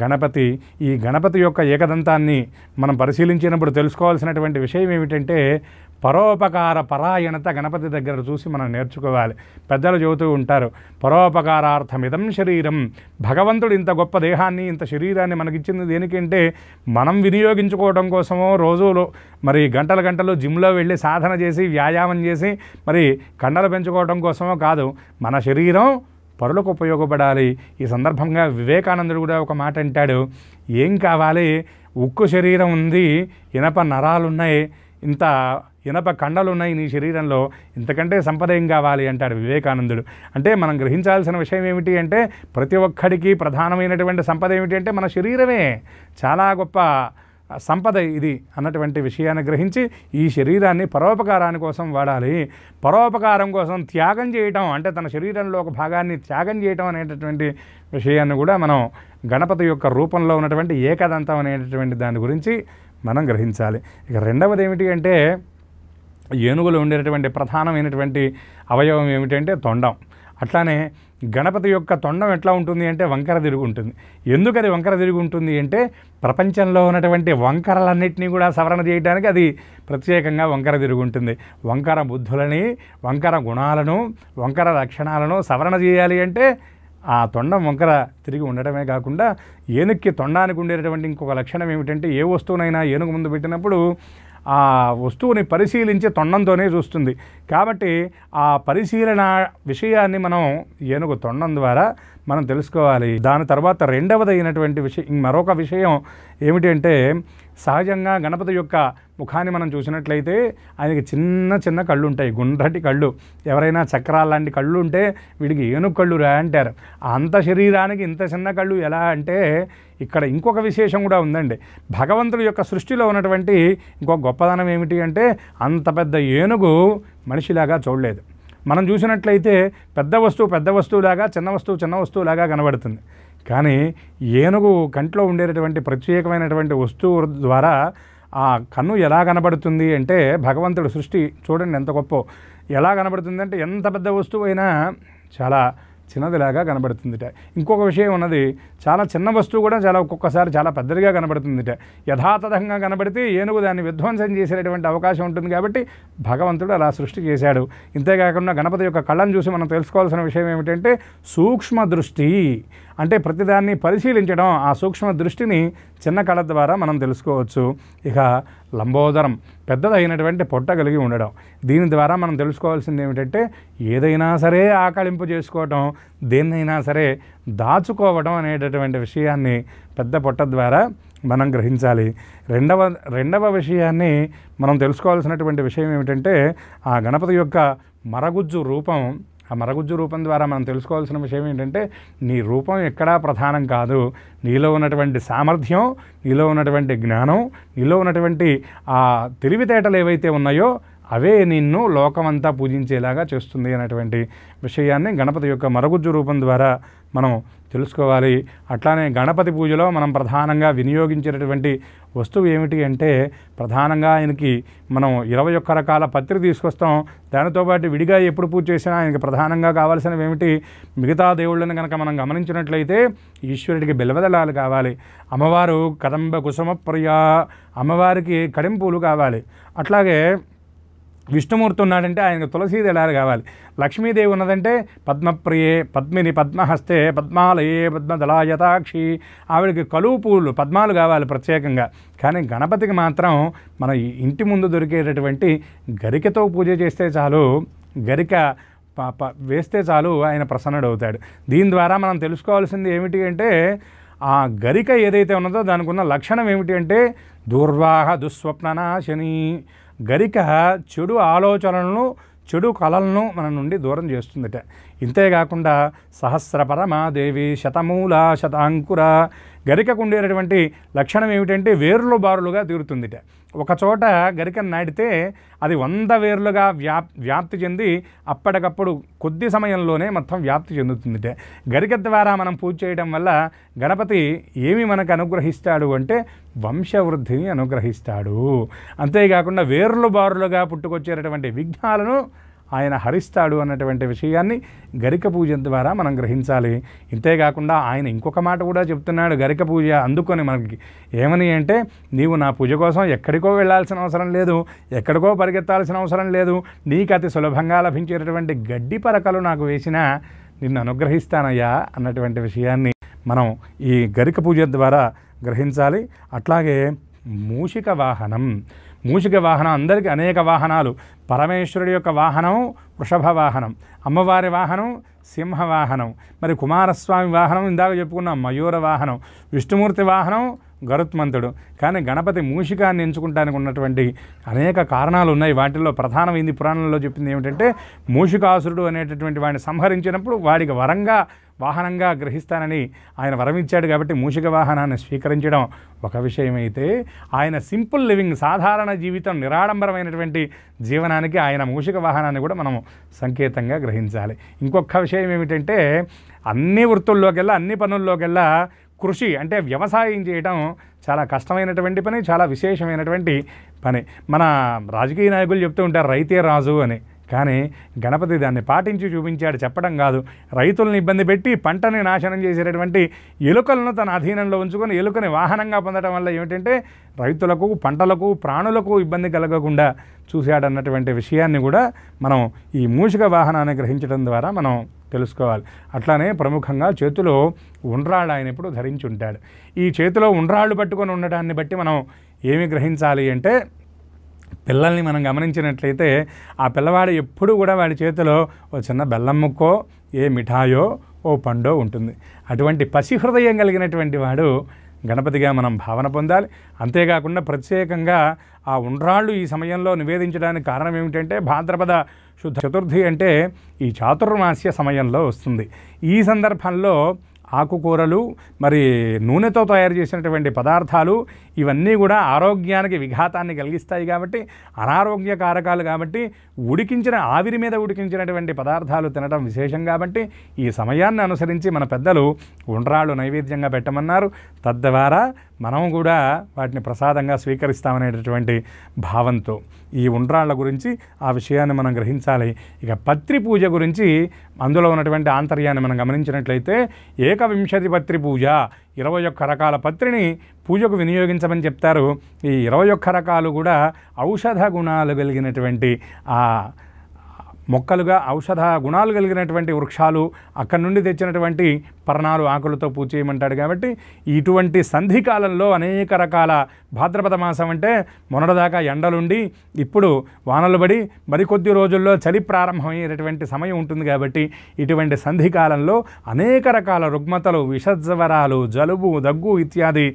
గణపతి ఈ గణపతి యొక్క ఏకదంతాన్ని మనం పరిశీలించినప్పుడు తెలుసుకోవాల్సినటువంటి విషయం ఏమిటంటే పరోపకార పరాయణత గణపతి దగ్గర చూసి మనం నేర్చుకోవాలి పెద్దలు చెబుతూ ఉంటారు పరోపకారార్థం ఇదం శరీరం భగవంతుడు ఇంత గొప్ప దేహాన్ని ఇంత శరీరాన్ని మనకిచ్చింది దేనికంటే మనం వినియోగించుకోవడం కోసమో రోజులు మరి గంటల గంటలు జిమ్లో వెళ్ళి సాధన చేసి వ్యాయామం చేసి మరి కండలు పెంచుకోవడం కోసమో కాదు మన శరీరం పరులకు ఉపయోగపడాలి ఈ సందర్భంగా వివేకానందుడు కూడా ఒక మాట అంటాడు ఏం కావాలి ఉక్కు శరీరం ఉంది ఇనప నరాలున్నాయి ఇంత ఇనప కండలు ఉన్నాయి నీ శరీరంలో ఇంతకంటే సంపద ఏం కావాలి అంటాడు వివేకానందుడు అంటే మనం గ్రహించాల్సిన విషయం ఏమిటి అంటే ప్రతి ఒక్కడికి ప్రధానమైనటువంటి సంపద ఏమిటి అంటే మన శరీరమే చాలా గొప్ప సంపద ఇది అన్నటువంటి విషయాన్ని గ్రహించి ఈ శరీరాన్ని పరోపకారాని కోసం వాడాలి పరోపకారం కోసం త్యాగం చేయటం అంటే తన శరీరంలో ఒక భాగాన్ని త్యాగం చేయటం అనేటటువంటి విషయాన్ని కూడా మనం గణపతి యొక్క రూపంలో ఉన్నటువంటి ఏకదంతం అనేటటువంటి దాని గురించి మనం గ్రహించాలి ఇక రెండవది ఏమిటి అంటే ఏనుగులు ఉండేటటువంటి ప్రధానమైనటువంటి అవయవం ఏమిటంటే తొండం అట్లానే గణపతి యొక్క తొండం ఎట్లా ఉంటుంది అంటే వంకర తిరుగు ఉంటుంది ఎందుకది వంకర తిరుగు ఉంటుంది అంటే ప్రపంచంలో ఉన్నటువంటి వంకరలన్నింటినీ కూడా సవరణ చేయడానికి అది ప్రత్యేకంగా వంకర తిరుగు ఉంటుంది వంకర బుద్ధులని వంకర గుణాలను వంకర లక్షణాలను సవరణ చేయాలి అంటే ఆ తొండం వంకర తిరిగి ఉండటమే కాకుండా ఏనుక్కి తొండానికి ఉండేటటువంటి ఇంకొక లక్షణం ఏమిటంటే ఏ వస్తువునైనా ఏనుగు ముందు పెట్టినప్పుడు ఆ వస్తువుని పరిశీలించి తొండంతోనే చూస్తుంది కాబట్టి ఆ పరిశీలన విషయాన్ని మనం ఏనుగు తొండం ద్వారా మనం తెలుసుకోవాలి దాని తర్వాత రెండవది అయినటువంటి విషయం మరొక విషయం ఏమిటంటే సహజంగా గణపతి యొక్క ముఖాన్ని మనం చూసినట్లయితే ఆయనకి చిన్న చిన్న కళ్ళు ఉంటాయి గుండ్రటి కళ్ళు ఎవరైనా చక్రాలు లాంటి కళ్ళు ఉంటే వీడికి ఏనుగు కళ్ళు రా అంటారు అంత శరీరానికి ఇంత చిన్న కళ్ళు ఎలా అంటే ఇక్కడ ఇంకొక విశేషం కూడా ఉందండి భగవంతుడి యొక్క సృష్టిలో ఉన్నటువంటి ఇంకొక గొప్పదనం ఏమిటి అంటే అంత పెద్ద ఏనుగు మనిషిలాగా చూడలేదు మనం చూసినట్లయితే పెద్ద వస్తువు పెద్ద వస్తువులాగా చిన్న వస్తువు చిన్న వస్తువులాగా కనబడుతుంది కానీ ఏనుగు కంట్లో ఉండేటటువంటి ప్రత్యేకమైనటువంటి వస్తువు ద్వారా ఆ కన్ను ఎలా కనబడుతుంది అంటే భగవంతుడు సృష్టి చూడండి ఎంత గొప్ప ఎలా కనబడుతుంది అంటే ఎంత పెద్ద వస్తువు అయినా చాలా చిన్నదిలాగా కనబడుతుందిట ఇంకొక విషయం ఉన్నది చాలా చిన్న వస్తువు కూడా చాలా ఒక్కొక్కసారి చాలా పెద్దదిగా కనబడుతుందిట యథాతథంగా కనబడితే ఏనుగు దాన్ని విధ్వంసం చేసేటటువంటి అవకాశం ఉంటుంది కాబట్టి భగవంతుడు అలా సృష్టి చేశాడు ఇంతేకాకుండా గణపతి యొక్క కళ్ళను చూసి మనం తెలుసుకోవాల్సిన విషయం ఏమిటంటే సూక్ష్మ దృష్టి అంటే ప్రతిదాన్ని పరిశీలించడం ఆ సూక్ష్మ దృష్టిని చిన్న కళ ద్వారా మనం తెలుసుకోవచ్చు ఇక లంబోదరం పెద్దదైనటువంటి పొట్ట కలిగి ఉండడం దీని ద్వారా మనం తెలుసుకోవాల్సింది ఏమిటంటే ఏదైనా సరే ఆకలింపు చేసుకోవటం దేన్నైనా సరే దాచుకోవడం అనేటటువంటి విషయాన్ని పెద్ద పొట్ట ద్వారా మనం గ్రహించాలి రెండవ రెండవ విషయాన్ని మనం తెలుసుకోవాల్సినటువంటి విషయం ఏమిటంటే ఆ గణపతి యొక్క మరగుజ్జు రూపం ఆ మరగుజ్జు రూపం ద్వారా మనం తెలుసుకోవాల్సిన విషయం ఏంటంటే నీ రూపం ఎక్కడా ప్రధానం కాదు నీలో ఉన్నటువంటి సామర్థ్యం నీలో ఉన్నటువంటి జ్ఞానం నీలో ఉన్నటువంటి ఆ తెలివితేటలు ఏవైతే ఉన్నాయో అవే నిన్ను లోకమంతా పూజించేలాగా చేస్తుంది అనేటువంటి విషయాన్ని గణపతి యొక్క మరగుజ్జు రూపం ద్వారా మనం తెలుసుకోవాలి అట్లానే గణపతి పూజలో మనం ప్రధానంగా వినియోగించేటటువంటి వస్తువు ఏమిటి అంటే ప్రధానంగా ఆయనకి మనం ఇరవై ఒక్క రకాల పత్రి తీసుకొస్తాం దానితో పాటు విడిగా ఎప్పుడు పూజ చేసినా ఆయనకి ప్రధానంగా కావాల్సినవి ఏమిటి మిగతా దేవుళ్ళని కనుక మనం గమనించినట్లయితే ఈశ్వరుడికి బెలవదళాలు కావాలి అమ్మవారు కదంబ కుసుమ ప్రియ అమ్మవారికి కడింపూలు కావాలి అట్లాగే విష్ణుమూర్తి ఉన్నాడంటే ఆయనకు తులసీ దళాలు కావాలి లక్ష్మీదేవి ఉన్నదంటే పద్మప్రియే పద్మిని పద్మహస్తే పద్మాలయే పద్మదళాయతాక్షి ఆవిడకి కలువు పూలు పద్మాలు కావాలి ప్రత్యేకంగా కానీ గణపతికి మాత్రం మన ఇంటి ముందు దొరికేటటువంటి గరికతో పూజ చేస్తే చాలు గరిక వేస్తే చాలు ఆయన ప్రసన్నుడవుతాడు దీని ద్వారా మనం తెలుసుకోవాల్సింది ఏమిటి అంటే ఆ గరిక ఏదైతే ఉన్నదో దానికి ఉన్న లక్షణం ఏమిటి అంటే దుర్వాహ దుస్వప్ననాశని గరిక చెడు ఆలోచనలను చెడు కళలను మన నుండి దూరం చేస్తుందట ఇంతేకాకుండా సహస్ర పరమాదేవి శతమూల శతాంకుర గరికకు ఉండేటటువంటి లక్షణం ఏమిటంటే వేర్లు బారులుగా తీరుతుందిట ఒకచోట గరిక నాటితే అది వంద వేర్లుగా వ్యాప్ వ్యాప్తి చెంది అప్పటికప్పుడు కొద్ది సమయంలోనే మొత్తం వ్యాప్తి చెందుతుందిట గరిక ద్వారా మనం పూజ చేయడం వల్ల గణపతి ఏమి మనకు అనుగ్రహిస్తాడు అంటే వంశవృద్ధిని అనుగ్రహిస్తాడు అంతేకాకుండా వేర్లు బారులుగా పుట్టుకొచ్చేటటువంటి విఘ్నాలను ఆయన హరిస్తాడు అన్నటువంటి విషయాన్ని గరిక పూజ ద్వారా మనం గ్రహించాలి ఇంతేకాకుండా ఆయన ఇంకొక మాట కూడా చెప్తున్నాడు గరిక పూజ అందుకొని మనకి ఏమని అంటే నీవు నా పూజ కోసం ఎక్కడికో వెళ్ళాల్సిన అవసరం లేదు ఎక్కడికో పరిగెత్తాల్సిన అవసరం లేదు నీకు అతి సులభంగా లభించేటటువంటి గడ్డి పరకలు నాకు వేసినా నిన్ను అనుగ్రహిస్తానయ్యా అన్నటువంటి విషయాన్ని మనం ఈ గరిక పూజ ద్వారా గ్రహించాలి అట్లాగే మూషిక వాహనం మూషిక వాహనం అందరికీ అనేక వాహనాలు పరమేశ్వరుడి యొక్క వాహనం వృషభ వాహనం అమ్మవారి వాహనం సింహ వాహనం మరి కుమారస్వామి వాహనం ఇందాక చెప్పుకున్నాం మయూర వాహనం విష్ణుమూర్తి వాహనం గరుత్మంతుడు కానీ గణపతి మూషికాన్ని ఎంచుకుంటానికి ఉన్నటువంటి అనేక కారణాలు ఉన్నాయి వాటిల్లో ప్రధానమైంది పురాణంలో చెప్పింది ఏమిటంటే మూషికాసురుడు అనేటటువంటి వాడిని సంహరించినప్పుడు వాడికి వరంగా వాహనంగా గ్రహిస్తానని ఆయన వరమిచ్చాడు కాబట్టి మూషిక వాహనాన్ని స్వీకరించడం ఒక విషయమైతే ఆయన సింపుల్ లివింగ్ సాధారణ జీవితం నిరాడంబరమైనటువంటి జీవనానికి ఆయన మూషిక వాహనాన్ని కూడా మనం సంకేతంగా గ్రహించాలి ఇంకొక విషయం ఏమిటంటే అన్ని వృత్తుల్లోకెల్లా అన్ని పనుల్లోకెల్లా కృషి అంటే వ్యవసాయం చేయడం చాలా కష్టమైనటువంటి పని చాలా విశేషమైనటువంటి పని మన రాజకీయ నాయకులు చెప్తూ ఉంటారు రైతే రాజు అని కానీ గణపతి దాన్ని పాటించి చూపించాడు చెప్పడం కాదు రైతులను ఇబ్బంది పెట్టి పంటని నాశనం చేసేటటువంటి ఎలుకలను తన అధీనంలో ఉంచుకొని ఎలుకని వాహనంగా పొందడం వల్ల ఏమిటంటే రైతులకు పంటలకు ప్రాణులకు ఇబ్బంది కలగకుండా చూశాడన్నటువంటి విషయాన్ని కూడా మనం ఈ మూషిక వాహనాన్ని గ్రహించడం ద్వారా మనం తెలుసుకోవాలి అట్లానే ప్రముఖంగా చేతిలో ఉండ్రాళ్ళు ఆయన ఎప్పుడు ధరించి ఉంటాడు ఈ చేతిలో ఉండ్రాళ్ళు పట్టుకొని ఉండడాన్ని బట్టి మనం ఏమి గ్రహించాలి అంటే పిల్లల్ని మనం గమనించినట్లయితే ఆ పిల్లవాడు ఎప్పుడు కూడా వాడి చేతిలో ఓ చిన్న బెల్లం ముక్కో ఏ మిఠాయో ఓ పండో ఉంటుంది అటువంటి పసిహృదయం కలిగినటువంటి వాడు గణపతిగా మనం భావన పొందాలి అంతేకాకుండా ప్రత్యేకంగా ఆ ఉండ్రాళ్ళు ఈ సమయంలో నివేదించడానికి కారణం ఏమిటంటే భాద్రపద శుద్ధ చతుర్థి అంటే ఈ చాతుర్మాస్య సమయంలో వస్తుంది ఈ సందర్భంలో ఆకుకూరలు మరి నూనెతో తయారు చేసినటువంటి పదార్థాలు ఇవన్నీ కూడా ఆరోగ్యానికి విఘాతాన్ని కలిగిస్తాయి కాబట్టి అనారోగ్య కారకాలు కాబట్టి ఉడికించిన ఆవిరి మీద ఉడికించినటువంటి పదార్థాలు తినడం విశేషం కాబట్టి ఈ సమయాన్ని అనుసరించి మన పెద్దలు ఉండ్రాళ్ళు నైవేద్యంగా పెట్టమన్నారు తద్వారా మనం కూడా వాటిని ప్రసాదంగా స్వీకరిస్తామనేటటువంటి భావంతో ఈ ఉండ్రాళ్ల గురించి ఆ విషయాన్ని మనం గ్రహించాలి ఇక పత్రి పూజ గురించి అందులో ఉన్నటువంటి ఆంతర్యాన్ని మనం గమనించినట్లయితే ఏకవింశతి పత్రి పూజ ఇరవై ఒక్క రకాల పత్రిని పూజకు వినియోగించమని చెప్తారు ఈ ఇరవై ఒక్క రకాలు కూడా ఔషధ గుణాలు కలిగినటువంటి ఆ మొక్కలుగా ఔషధ గుణాలు కలిగినటువంటి వృక్షాలు అక్కడి నుండి తెచ్చినటువంటి పర్ణాలు ఆకులతో పూజ చేయమంటాడు కాబట్టి ఇటువంటి సంధికాలంలో అనేక రకాల భాద్రపద మాసం అంటే మొన్నటిదాకా ఎండలుండి ఇప్పుడు వానలు పడి మరికొద్ది రోజుల్లో చలి ప్రారంభమయ్యేటటువంటి సమయం ఉంటుంది కాబట్టి ఇటువంటి సంధికాలంలో అనేక రకాల రుగ్మతలు విషజ్వరాలు జలుబు దగ్గు ఇత్యాది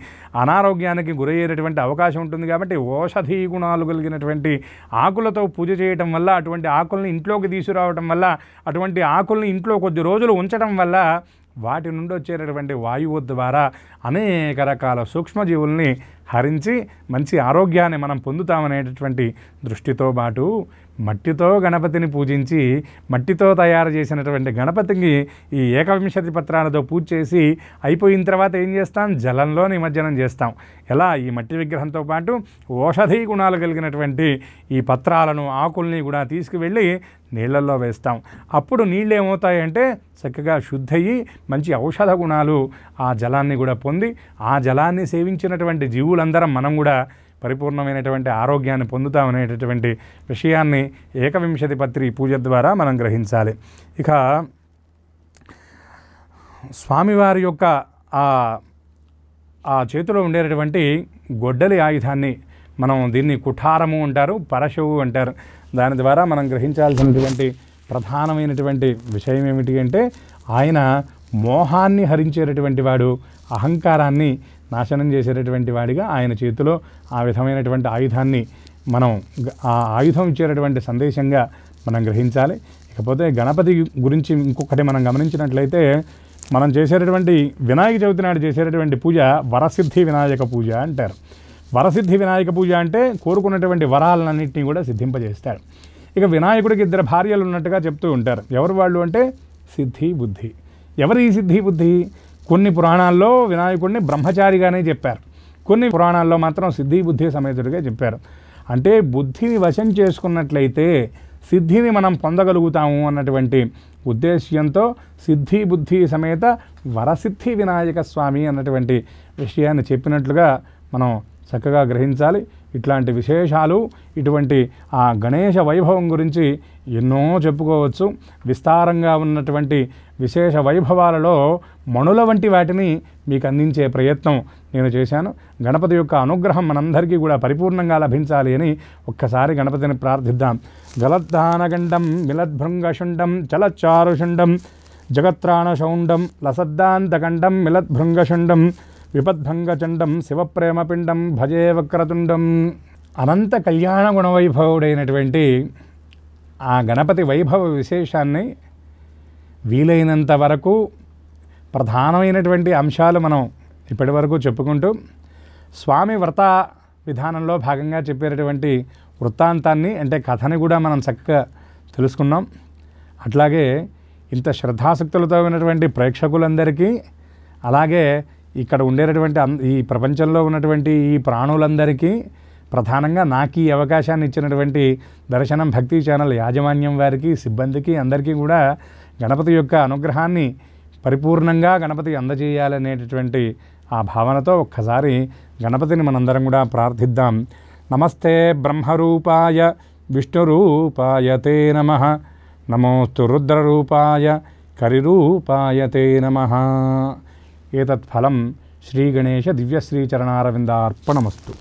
అనారోగ్యానికి గురయ్యేటటువంటి అవకాశం ఉంటుంది కాబట్టి ఔషధీ గుణాలు కలిగినటువంటి ఆకులతో పూజ చేయటం వల్ల అటువంటి ఆకుల్ని ఇంట్లోకి తీసుకురావటం వల్ల అటువంటి ఆకుల్ని ఇంట్లో కొద్ది రోజులు ఉంచడం వల్ల వాటి నుండి వచ్చేటటువంటి వాయువు ద్వారా అనేక రకాల సూక్ష్మజీవుల్ని హరించి మంచి ఆరోగ్యాన్ని మనం పొందుతామనేటటువంటి దృష్టితో పాటు మట్టితో గణపతిని పూజించి మట్టితో తయారు చేసినటువంటి గణపతికి ఈ ఏకవింశతి పత్రాలతో పూజ చేసి అయిపోయిన తర్వాత ఏం చేస్తాం జలంలో నిమజ్జనం చేస్తాం ఎలా ఈ మట్టి విగ్రహంతో పాటు ఔషధీ గుణాలు కలిగినటువంటి ఈ పత్రాలను ఆకుల్ని కూడా తీసుకువెళ్ళి నీళ్ళల్లో వేస్తాం అప్పుడు నీళ్ళు ఏమవుతాయంటే చక్కగా శుద్ధయ్యి మంచి ఔషధ గుణాలు ఆ జలాన్ని కూడా పొంది ఆ జలాన్ని సేవించినటువంటి జీవులందరం మనం కూడా పరిపూర్ణమైనటువంటి ఆరోగ్యాన్ని పొందుతామనేటటువంటి విషయాన్ని ఏకవింశతి పత్రి పూజ ద్వారా మనం గ్రహించాలి ఇక స్వామివారి యొక్క ఆ ఆ చేతిలో ఉండేటటువంటి గొడ్డలి ఆయుధాన్ని మనం దీన్ని కుఠారము అంటారు పరశువు అంటారు దాని ద్వారా మనం గ్రహించాల్సినటువంటి ప్రధానమైనటువంటి విషయం ఏమిటి అంటే ఆయన మోహాన్ని హరించేటటువంటి వాడు అహంకారాన్ని నాశనం చేసేటటువంటి వాడిగా ఆయన చేతిలో ఆ విధమైనటువంటి ఆయుధాన్ని మనం ఆ ఆయుధం ఇచ్చేటటువంటి సందేశంగా మనం గ్రహించాలి ఇకపోతే గణపతి గురించి ఇంకొకటి మనం గమనించినట్లయితే మనం చేసేటటువంటి వినాయక చవితి నాడు చేసేటటువంటి పూజ వరసిద్ధి వినాయక పూజ అంటారు వరసిద్ధి వినాయక పూజ అంటే కోరుకున్నటువంటి వరాలన్నింటినీ కూడా సిద్ధింపజేస్తారు ఇక వినాయకుడికి ఇద్దరు భార్యలు ఉన్నట్టుగా చెప్తూ ఉంటారు ఎవరు వాళ్ళు అంటే సిద్ధి బుద్ధి ఎవరి సిద్ధి బుద్ధి కొన్ని పురాణాల్లో వినాయకుడిని బ్రహ్మచారిగానే చెప్పారు కొన్ని పురాణాల్లో మాత్రం సిద్ధి బుద్ధి సమేతుడిగా చెప్పారు అంటే బుద్ధిని వశం చేసుకున్నట్లయితే సిద్ధిని మనం పొందగలుగుతాము అన్నటువంటి ఉద్దేశ్యంతో సిద్ధి బుద్ధి సమేత వరసిద్ధి వినాయక స్వామి అన్నటువంటి విషయాన్ని చెప్పినట్లుగా మనం చక్కగా గ్రహించాలి ఇట్లాంటి విశేషాలు ఇటువంటి ఆ గణేష వైభవం గురించి ఎన్నో చెప్పుకోవచ్చు విస్తారంగా ఉన్నటువంటి విశేష వైభవాలలో మణుల వంటి వాటిని మీకు అందించే ప్రయత్నం నేను చేశాను గణపతి యొక్క అనుగ్రహం మనందరికీ కూడా పరిపూర్ణంగా లభించాలి అని ఒక్కసారి గణపతిని ప్రార్థిద్దాం గలద్ధానగండం మిలద్భృంగశుండం చలచారుషుండం జగత్రాణశౌండం లసద్దాంతకండం మిలద్భృంగశుండం విపద్భంగచండం శివప్రేమపిండం భజే వక్రతుండం అనంత కళ్యాణ గుణవైభవుడైనటువంటి ఆ గణపతి వైభవ విశేషాన్ని వీలైనంత వరకు ప్రధానమైనటువంటి అంశాలు మనం ఇప్పటి వరకు చెప్పుకుంటూ స్వామి వ్రత విధానంలో భాగంగా చెప్పేటటువంటి వృత్తాంతాన్ని అంటే కథని కూడా మనం చక్కగా తెలుసుకున్నాం అట్లాగే ఇంత శ్రద్ధాసక్తులతో ఉన్నటువంటి ప్రేక్షకులందరికీ అలాగే ఇక్కడ ఉండేటటువంటి ఈ ప్రపంచంలో ఉన్నటువంటి ఈ ప్రాణులందరికీ ప్రధానంగా నాకు ఈ అవకాశాన్ని ఇచ్చినటువంటి దర్శనం భక్తి ఛానల్ యాజమాన్యం వారికి సిబ్బందికి అందరికీ కూడా గణపతి యొక్క అనుగ్రహాన్ని పరిపూర్ణంగా గణపతి అందజేయాలనేటటువంటి ఆ భావనతో ఒక్కసారి గణపతిని మనందరం కూడా ప్రార్థిద్దాం నమస్తే బ్రహ్మరూపాయ విష్ణురూపాయ తే నమ నమోస్తు రుద్రరూపాయ కరిరూపాయ తే నమ ఏతత్ఫలం శ్రీగణేశ దివ్యశ్రీచరణారవిందార్పణమస్తు